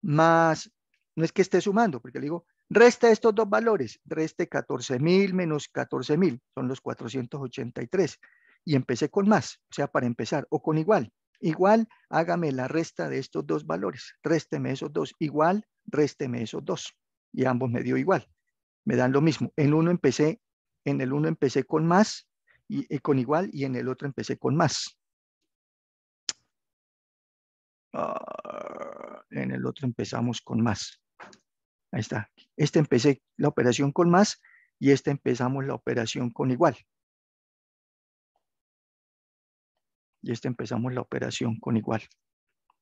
B: más, no es que esté sumando, porque le digo, resta estos dos valores, reste 14.000 menos 14.000, son los 483. Y empecé con más, o sea, para empezar, o con igual. Igual, hágame la resta de estos dos valores, résteme esos dos, igual, résteme esos dos y ambos me dio igual, me dan lo mismo. En uno empecé, en el uno empecé con más y, con igual y en el otro empecé con más. Ah, en el otro empezamos con más. Ahí está. Este empecé la operación con más y este empezamos la operación con igual. Y este empezamos la operación con igual.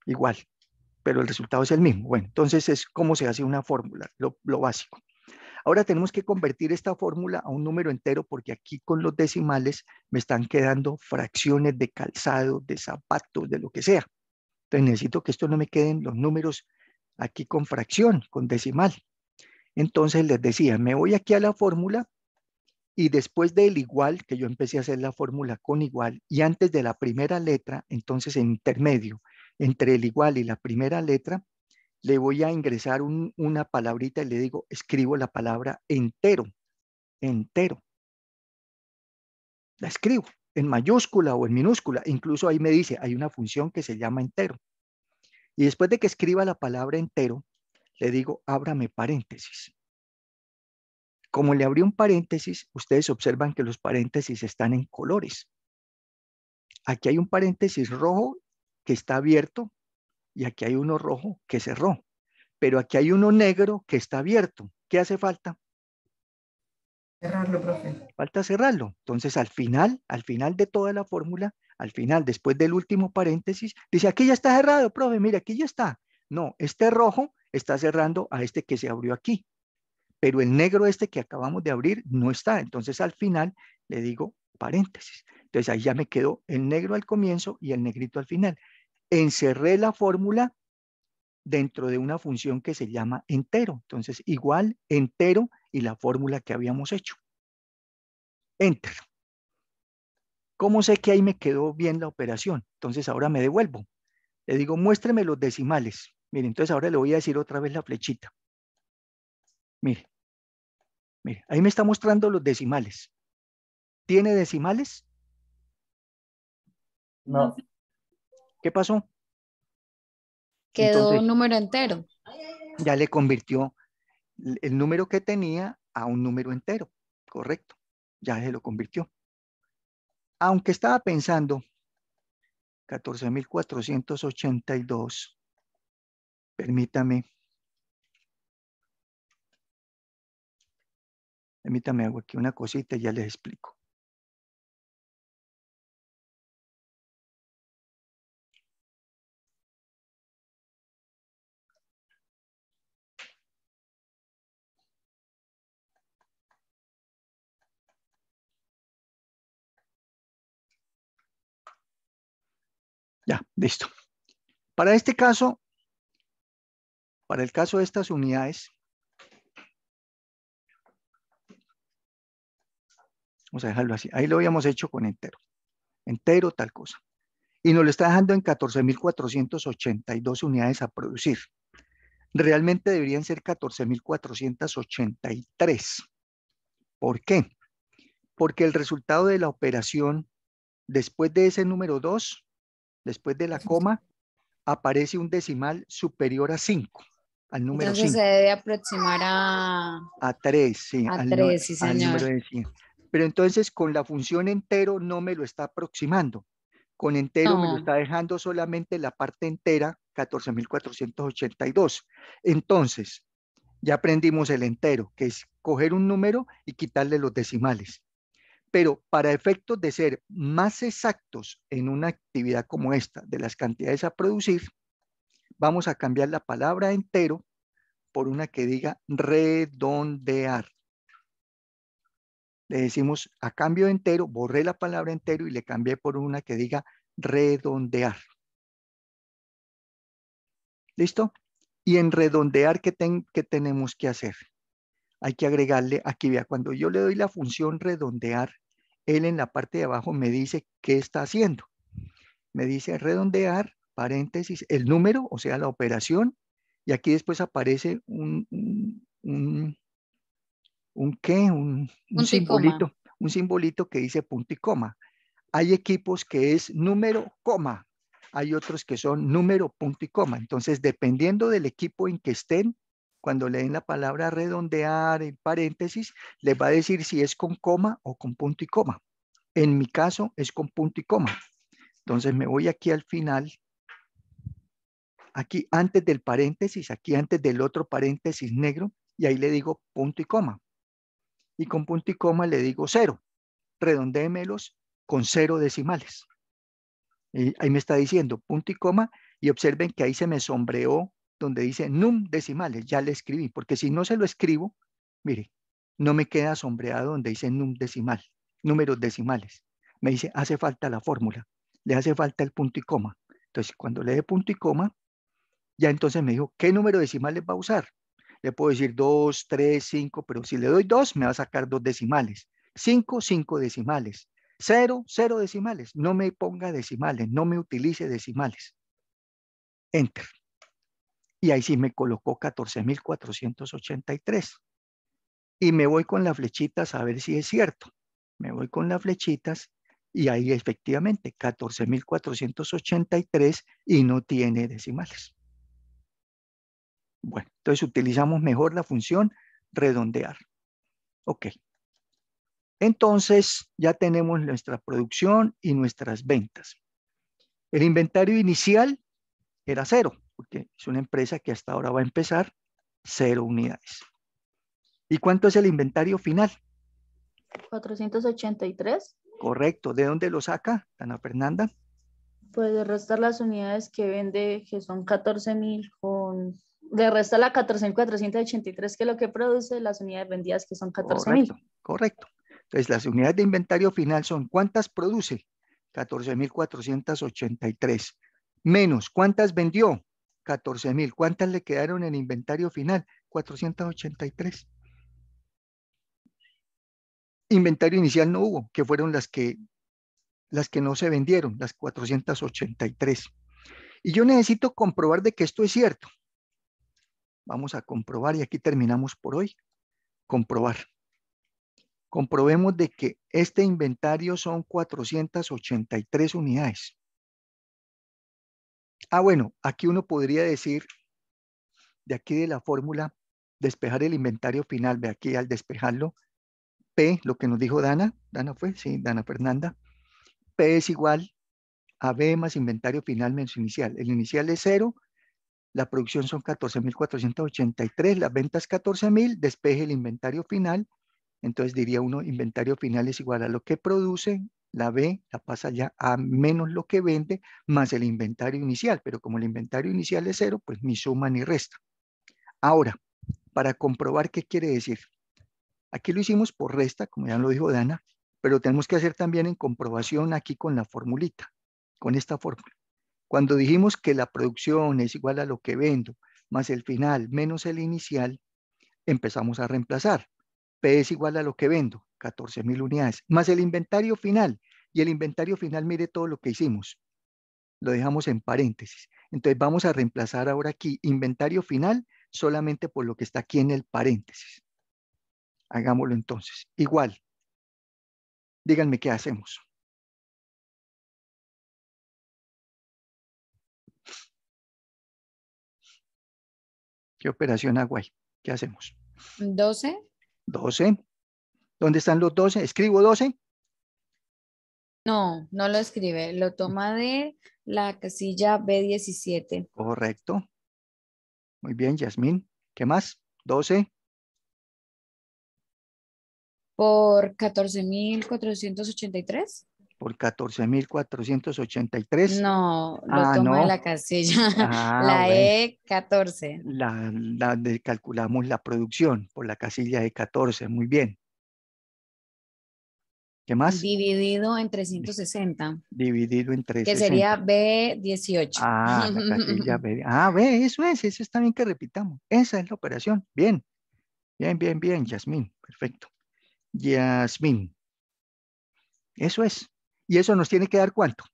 B: Igual pero el resultado es el mismo. Bueno, entonces es cómo se hace una fórmula, lo, lo básico. Ahora tenemos que convertir esta fórmula a un número entero porque aquí con los decimales me están quedando fracciones de calzado, de zapatos, de lo que sea. Entonces necesito que esto no me queden los números aquí con fracción, con decimal. Entonces les decía, me voy aquí a la fórmula y después del igual, que yo empecé a hacer la fórmula con igual, y antes de la primera letra, entonces en intermedio, entre el igual y la primera letra, le voy a ingresar una palabrita y le digo, escribo la palabra entero, entero. La escribo en mayúscula o en minúscula. Incluso ahí me dice, hay una función que se llama entero. Y después de que escriba la palabra entero, le digo, ábrame paréntesis. Como le abrí un paréntesis, ustedes observan que los paréntesis están en colores. Aquí hay un paréntesis rojo que está abierto y aquí hay uno rojo que cerró, pero aquí hay uno negro que está abierto. ¿Qué hace falta?
D: Cerrarlo, profe.
B: Falta cerrarlo. Entonces, al final, al final de toda la fórmula, al final, después del último paréntesis, dice, aquí ya está cerrado, profe, mira, aquí ya está. No, este rojo está cerrando a este que se abrió aquí, pero el negro este que acabamos de abrir no está. Entonces, al final, le digo paréntesis. Entonces, ahí ya me quedó el negro al comienzo y el negrito al final encerré la fórmula dentro de una función que se llama entero. Entonces, igual entero y la fórmula que habíamos hecho. Enter. ¿Cómo sé que ahí me quedó bien la operación? Entonces ahora me devuelvo. Le digo, muéstreme los decimales. Miren, entonces ahora le voy a decir otra vez la flechita. Mire, mire, ahí me está mostrando los decimales. ¿Tiene decimales? No. ¿Qué pasó? Quedó un
C: número entero.
B: Ya le convirtió el número que tenía a un número entero, correcto. Ya se lo convirtió. Aunque estaba pensando 14.482, permítame,
A: permítame, hago aquí una cosita y ya les explico. Ya, listo. Para este caso,
B: para el caso de estas unidades, vamos a dejarlo así. Ahí lo habíamos hecho con entero. Entero tal cosa. Y nos lo está dejando en 14.482 unidades a producir. Realmente deberían ser 14.483. ¿Por qué? Porque el resultado de la operación después de ese número 2 después de la coma, aparece un decimal superior a 5, al número 5. Entonces
C: se debe aproximar a...
B: A 3, sí. A 3, sí, al Pero entonces con la función entero no me lo está aproximando. Con entero me lo está dejando solamente la parte entera, 14.482. Entonces, ya aprendimos el entero, que es coger un número y quitarle los decimales pero para efectos de ser más exactos en una actividad como esta, de las cantidades a producir, vamos a cambiar la palabra entero por una que diga redondear. Le decimos a cambio de entero, borré la palabra entero y le cambié por una que diga redondear. ¿Listo? Y en redondear, ¿qué, tenemos que hacer? Hay que agregarle, aquí vea, cuando yo le doy la función redondear, él en la parte de abajo me dice qué está haciendo. Me dice redondear, paréntesis, el número, o sea, la operación, y aquí después aparece un, un, un, un qué, un,
A: un simbolito,
B: un simbolito que dice punto y coma. Hay equipos que es número, coma. Hay otros que son número, punto y coma. Entonces, dependiendo del equipo en que estén, cuando leen la palabra redondear, en paréntesis, les va a decir si es con coma o con punto y coma. En mi caso es con punto y coma. Entonces me voy aquí al final, aquí antes del paréntesis, aquí antes del otro paréntesis negro, y ahí le digo punto y coma. Y con punto y coma le digo cero. Redondéemelos con cero decimales. ahí me está diciendo punto y coma, y observen que ahí se me sombreó donde dice num decimales, ya le escribí, porque si no se lo escribo, mire, no me queda sombreado donde dice num decimal, números decimales. Me dice, hace falta la fórmula, le hace falta el punto y coma. Entonces, cuando le dé punto y coma, ya entonces me dijo, ¿qué número decimales va a usar? Le puedo decir dos, tres, cinco, pero si le doy dos, me va a sacar dos decimales. Cinco, cinco decimales. 0, 0 decimales. No me ponga decimales, no me utilice decimales. Enter. Y ahí sí me colocó 14.483. Y me voy con las flechitas a ver si es cierto. Me voy con las flechitas y ahí efectivamente 14.483 y no tiene decimales. Bueno, entonces utilizamos mejor la función redondear. Ok. Entonces ya tenemos nuestra producción y nuestras ventas. El inventario inicial era cero porque es una empresa que hasta ahora va a empezar, cero unidades. ¿Y cuánto es el inventario final?
C: 483.
B: Correcto. ¿De dónde lo saca, Ana Fernanda?
C: Pues de restar las unidades que vende, que son 14.000 con... De restar la 14.483, que es lo que produce las unidades vendidas,
B: que son 14.000. Correcto, correcto. Entonces, las unidades de inventario final son cuántas produce? 14.483. Menos, ¿cuántas vendió? 14 mil. ¿Cuántas le quedaron en inventario final? 483. Inventario inicial no hubo, que fueron las que, las que no se vendieron, las 483. Y yo necesito comprobar de que esto es cierto. Vamos a comprobar y aquí terminamos por hoy. Comprobar. Comprobemos de que este inventario son 483 unidades. Ah, bueno, aquí uno podría decir, de aquí de la fórmula, despejar el inventario final, ve aquí al despejarlo, P, lo que nos dijo Dana, Dana fue, sí, Dana Fernanda, P es igual a B más inventario final menos inicial. El inicial es cero, la producción son 14.483, las ventas 14.000, despeje el inventario final, entonces diría uno, inventario final es igual a lo que produce la B la pasa ya a menos lo que vende más el inventario inicial, pero como el inventario inicial es cero, pues ni suma ni resta. Ahora, para comprobar qué quiere decir. Aquí lo hicimos por resta, como ya lo dijo Dana, pero tenemos que hacer también en comprobación aquí con la formulita, con esta fórmula. Cuando dijimos que la producción es igual a lo que vendo, más el final menos el inicial, empezamos a reemplazar. P es igual a lo que vendo, 14.000 mil unidades, más el inventario final. Y el inventario final, mire todo lo que hicimos. Lo dejamos en paréntesis. Entonces vamos a reemplazar ahora aquí inventario final solamente por lo que está aquí en el paréntesis. Hagámoslo entonces. Igual. Díganme qué hacemos. ¿Qué operación hago ahí? ¿Qué hacemos? 12. 12. ¿Dónde están los 12? ¿Escribo 12?
C: No, no lo escribe, lo toma de la casilla B17.
B: Correcto. Muy bien, Yasmín. ¿Qué más? 12.
C: Por 14.483.
B: Por 14.483. No, lo ah, toma de la
C: casilla, ah, la E14. E
B: la, la calculamos la producción por la casilla E14, muy bien. ¿Qué más?
C: Dividido en 360.
B: Dividido en 360. Que sería
C: B18.
B: Ah, la Ah, B, eso es, eso está bien que repitamos. Esa es la operación. Bien, bien, bien, bien, Yasmín. Perfecto. Yasmín. Eso es. ¿Y eso nos tiene que dar cuánto?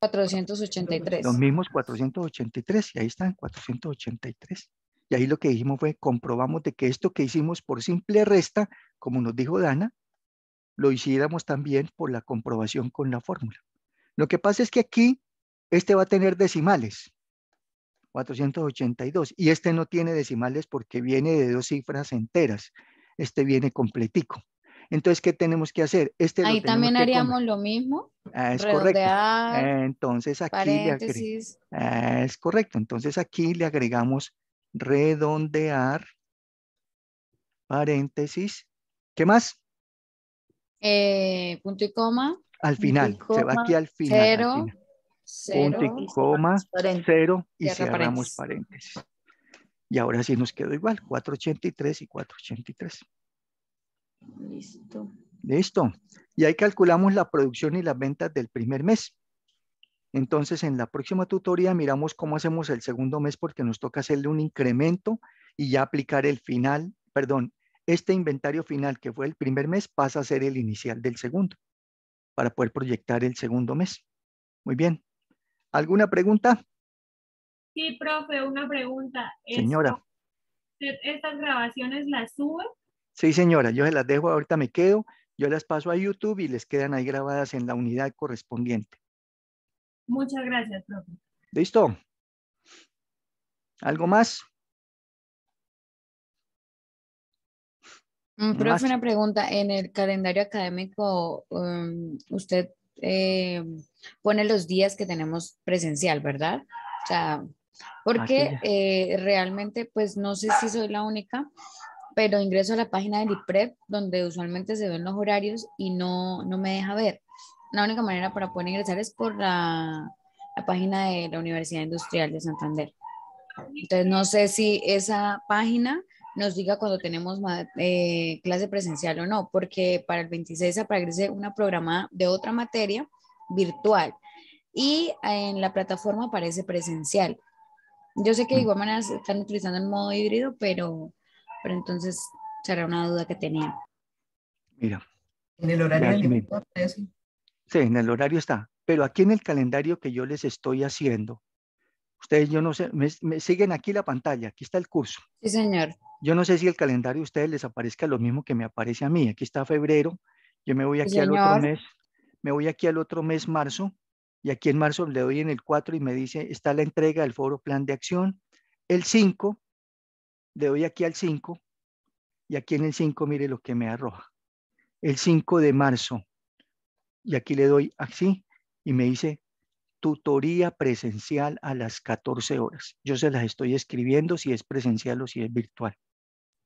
A: 483. Los
B: mismos 483, y ahí están 483. Y ahí lo que dijimos fue, comprobamos de que esto que hicimos por simple resta, como nos dijo Dana, lo hiciéramos también por la comprobación con la fórmula. Lo que pasa es que aquí, este va a tener decimales, 482, y este no tiene decimales porque viene de dos cifras enteras. Este viene completico. Entonces, ¿qué tenemos que hacer? Este ahí también haríamos
C: lo mismo.
B: Ah, es correcto. Entonces aquí ah, es correcto. Entonces aquí le agregamos redondear, paréntesis. ¿Qué más?
C: Eh, punto y coma.
B: Al final, se va aquí al final.
C: Cero, punto y
B: coma, cero y cerramos paréntesis. Y ahora sí nos quedó igual, 483 y 483. Listo. Listo. Y ahí calculamos la producción y las ventas del primer mes. Entonces, en la próxima tutoría miramos cómo hacemos el segundo mes porque nos toca hacerle un incremento y ya aplicar el final, perdón, este inventario final que fue el primer mes pasa a ser el inicial del segundo para poder proyectar el segundo mes. Muy bien. ¿Alguna pregunta?
C: Sí, profe, una pregunta. Señora. E, ¿Estas grabaciones las sube?
B: Sí, señora, yo se las dejo, ahorita me quedo, yo las paso a YouTube y les quedan ahí grabadas en la unidad correspondiente.
D: Muchas gracias, profe.
B: ¿Listo? ¿Algo más?
A: Mm, profe, una
C: pregunta. En el calendario académico, um, usted eh, pone los días que tenemos presencial, ¿verdad? O sea, porque eh, realmente, pues no sé si soy la única, pero ingreso a la página del IPREP, donde usualmente se ven los horarios y no, no me deja ver la única manera para poder ingresar es por la, página de la Universidad Industrial de Santander. Entonces, no sé si esa página nos diga cuando tenemos eh, clase presencial o no, porque para el 26 aparece una programada de otra materia virtual y en la plataforma aparece presencial. Yo sé que de mm. igual manera están utilizando el modo híbrido, pero, pero entonces será una duda que tenía.
B: Mira. En el horario Sí, en el horario está. Pero aquí en el calendario que yo les estoy haciendo, ustedes, yo no sé, me, siguen aquí la pantalla, aquí está el curso. Sí, señor. Yo no sé si el calendario ustedes les aparezca lo mismo que me aparece a mí. Aquí está febrero, yo me voy aquí al otro mes, me voy aquí al otro mes, marzo, y aquí en marzo le doy en el 4 y me dice, está la entrega del foro plan de acción. El 5, le doy aquí al 5, y aquí en el 5 mire lo que me arroja. El 5 de marzo, y aquí le doy así y me dice tutoría presencial a las 14 horas. Yo se las estoy escribiendo si es presencial o si es virtual.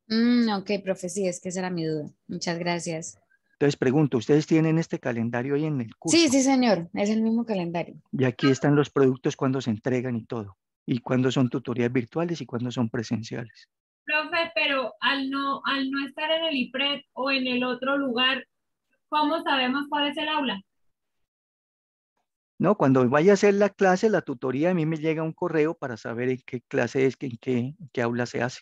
C: Mm, ok, profe, sí, es que esa era mi duda. Muchas gracias.
B: Entonces pregunto, ¿ustedes tienen este calendario ahí en el curso? Sí, sí,
C: señor, es el mismo calendario.
B: Y aquí están los productos cuando se entregan y todo, y cuando son tutorías virtuales y cuando son presenciales.
C: Profe, pero al no, al no estar en el IPRED o en el otro lugar, ¿Cómo sabemos cuál es el aula?
B: No, cuando vaya a hacer la clase, la tutoría, a mí me llega un correo para saber en qué clase es, en qué, en qué aula se hace.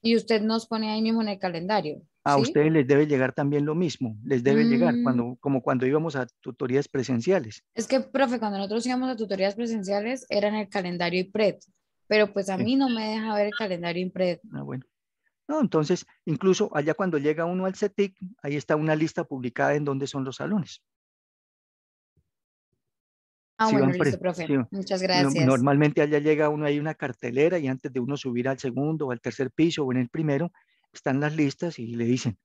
C: Y usted nos pone ahí mismo en el calendario.
B: A ustedes les debe llegar también lo mismo, les debe llegar mm. cuando, como cuando íbamos a tutorías presenciales.
C: Es que, profe, cuando nosotros íbamos a tutorías presenciales era en el calendario IPRED, pero pues a mí no me deja ver el calendario IPRED.
B: Ah, bueno. No, entonces, incluso allá cuando llega uno al CETIC, ahí está una lista publicada en dónde son los salones.
A: Ah, bueno, listo, profe. Muchas gracias. Normalmente
B: allá llega uno, hay una cartelera y antes de uno subir al segundo o al tercer piso o en el primero, están las listas y le dicen,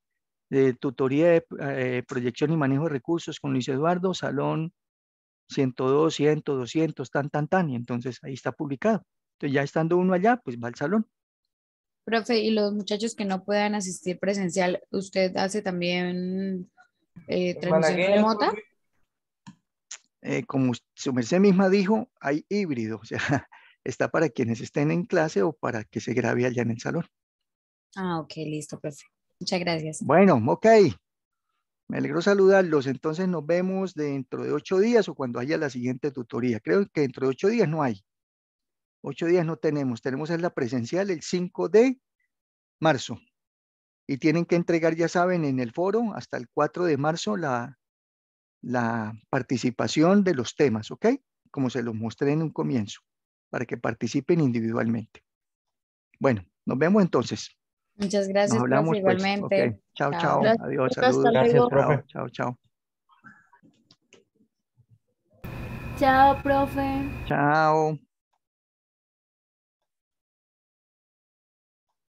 B: eh, tutoría de eh, proyección y manejo de recursos con Luis Eduardo, salón 102, 100, 200, tan, tan, tan. Y entonces ahí está publicado. Entonces ya estando uno allá, pues va al salón.
C: Profe, y los muchachos que no puedan asistir presencial, ¿usted hace también eh, transmisión remota?
B: Eh, como su merced misma dijo, hay híbrido, o sea, está para quienes estén en clase o para que se grabe allá en el salón.
C: Ah, ok, listo, profe. Muchas gracias.
B: Bueno, ok. Me alegro saludarlos. Entonces nos vemos dentro de ocho días o cuando haya la siguiente tutoría. Creo que dentro de ocho días no hay. Ocho días no tenemos, tenemos la presencial el 5 de marzo. Y tienen que entregar, ya saben, en el foro hasta el 4 de marzo la, la participación de los temas, ¿ok? Como se los mostré en un comienzo, para que participen individualmente. Bueno, nos vemos entonces.
C: Muchas gracias, profe, pues, igualmente. Chao, chao, Adiós, saludos. Gracias, profe.
B: Chao, chao.
A: Chao, profe. Chao.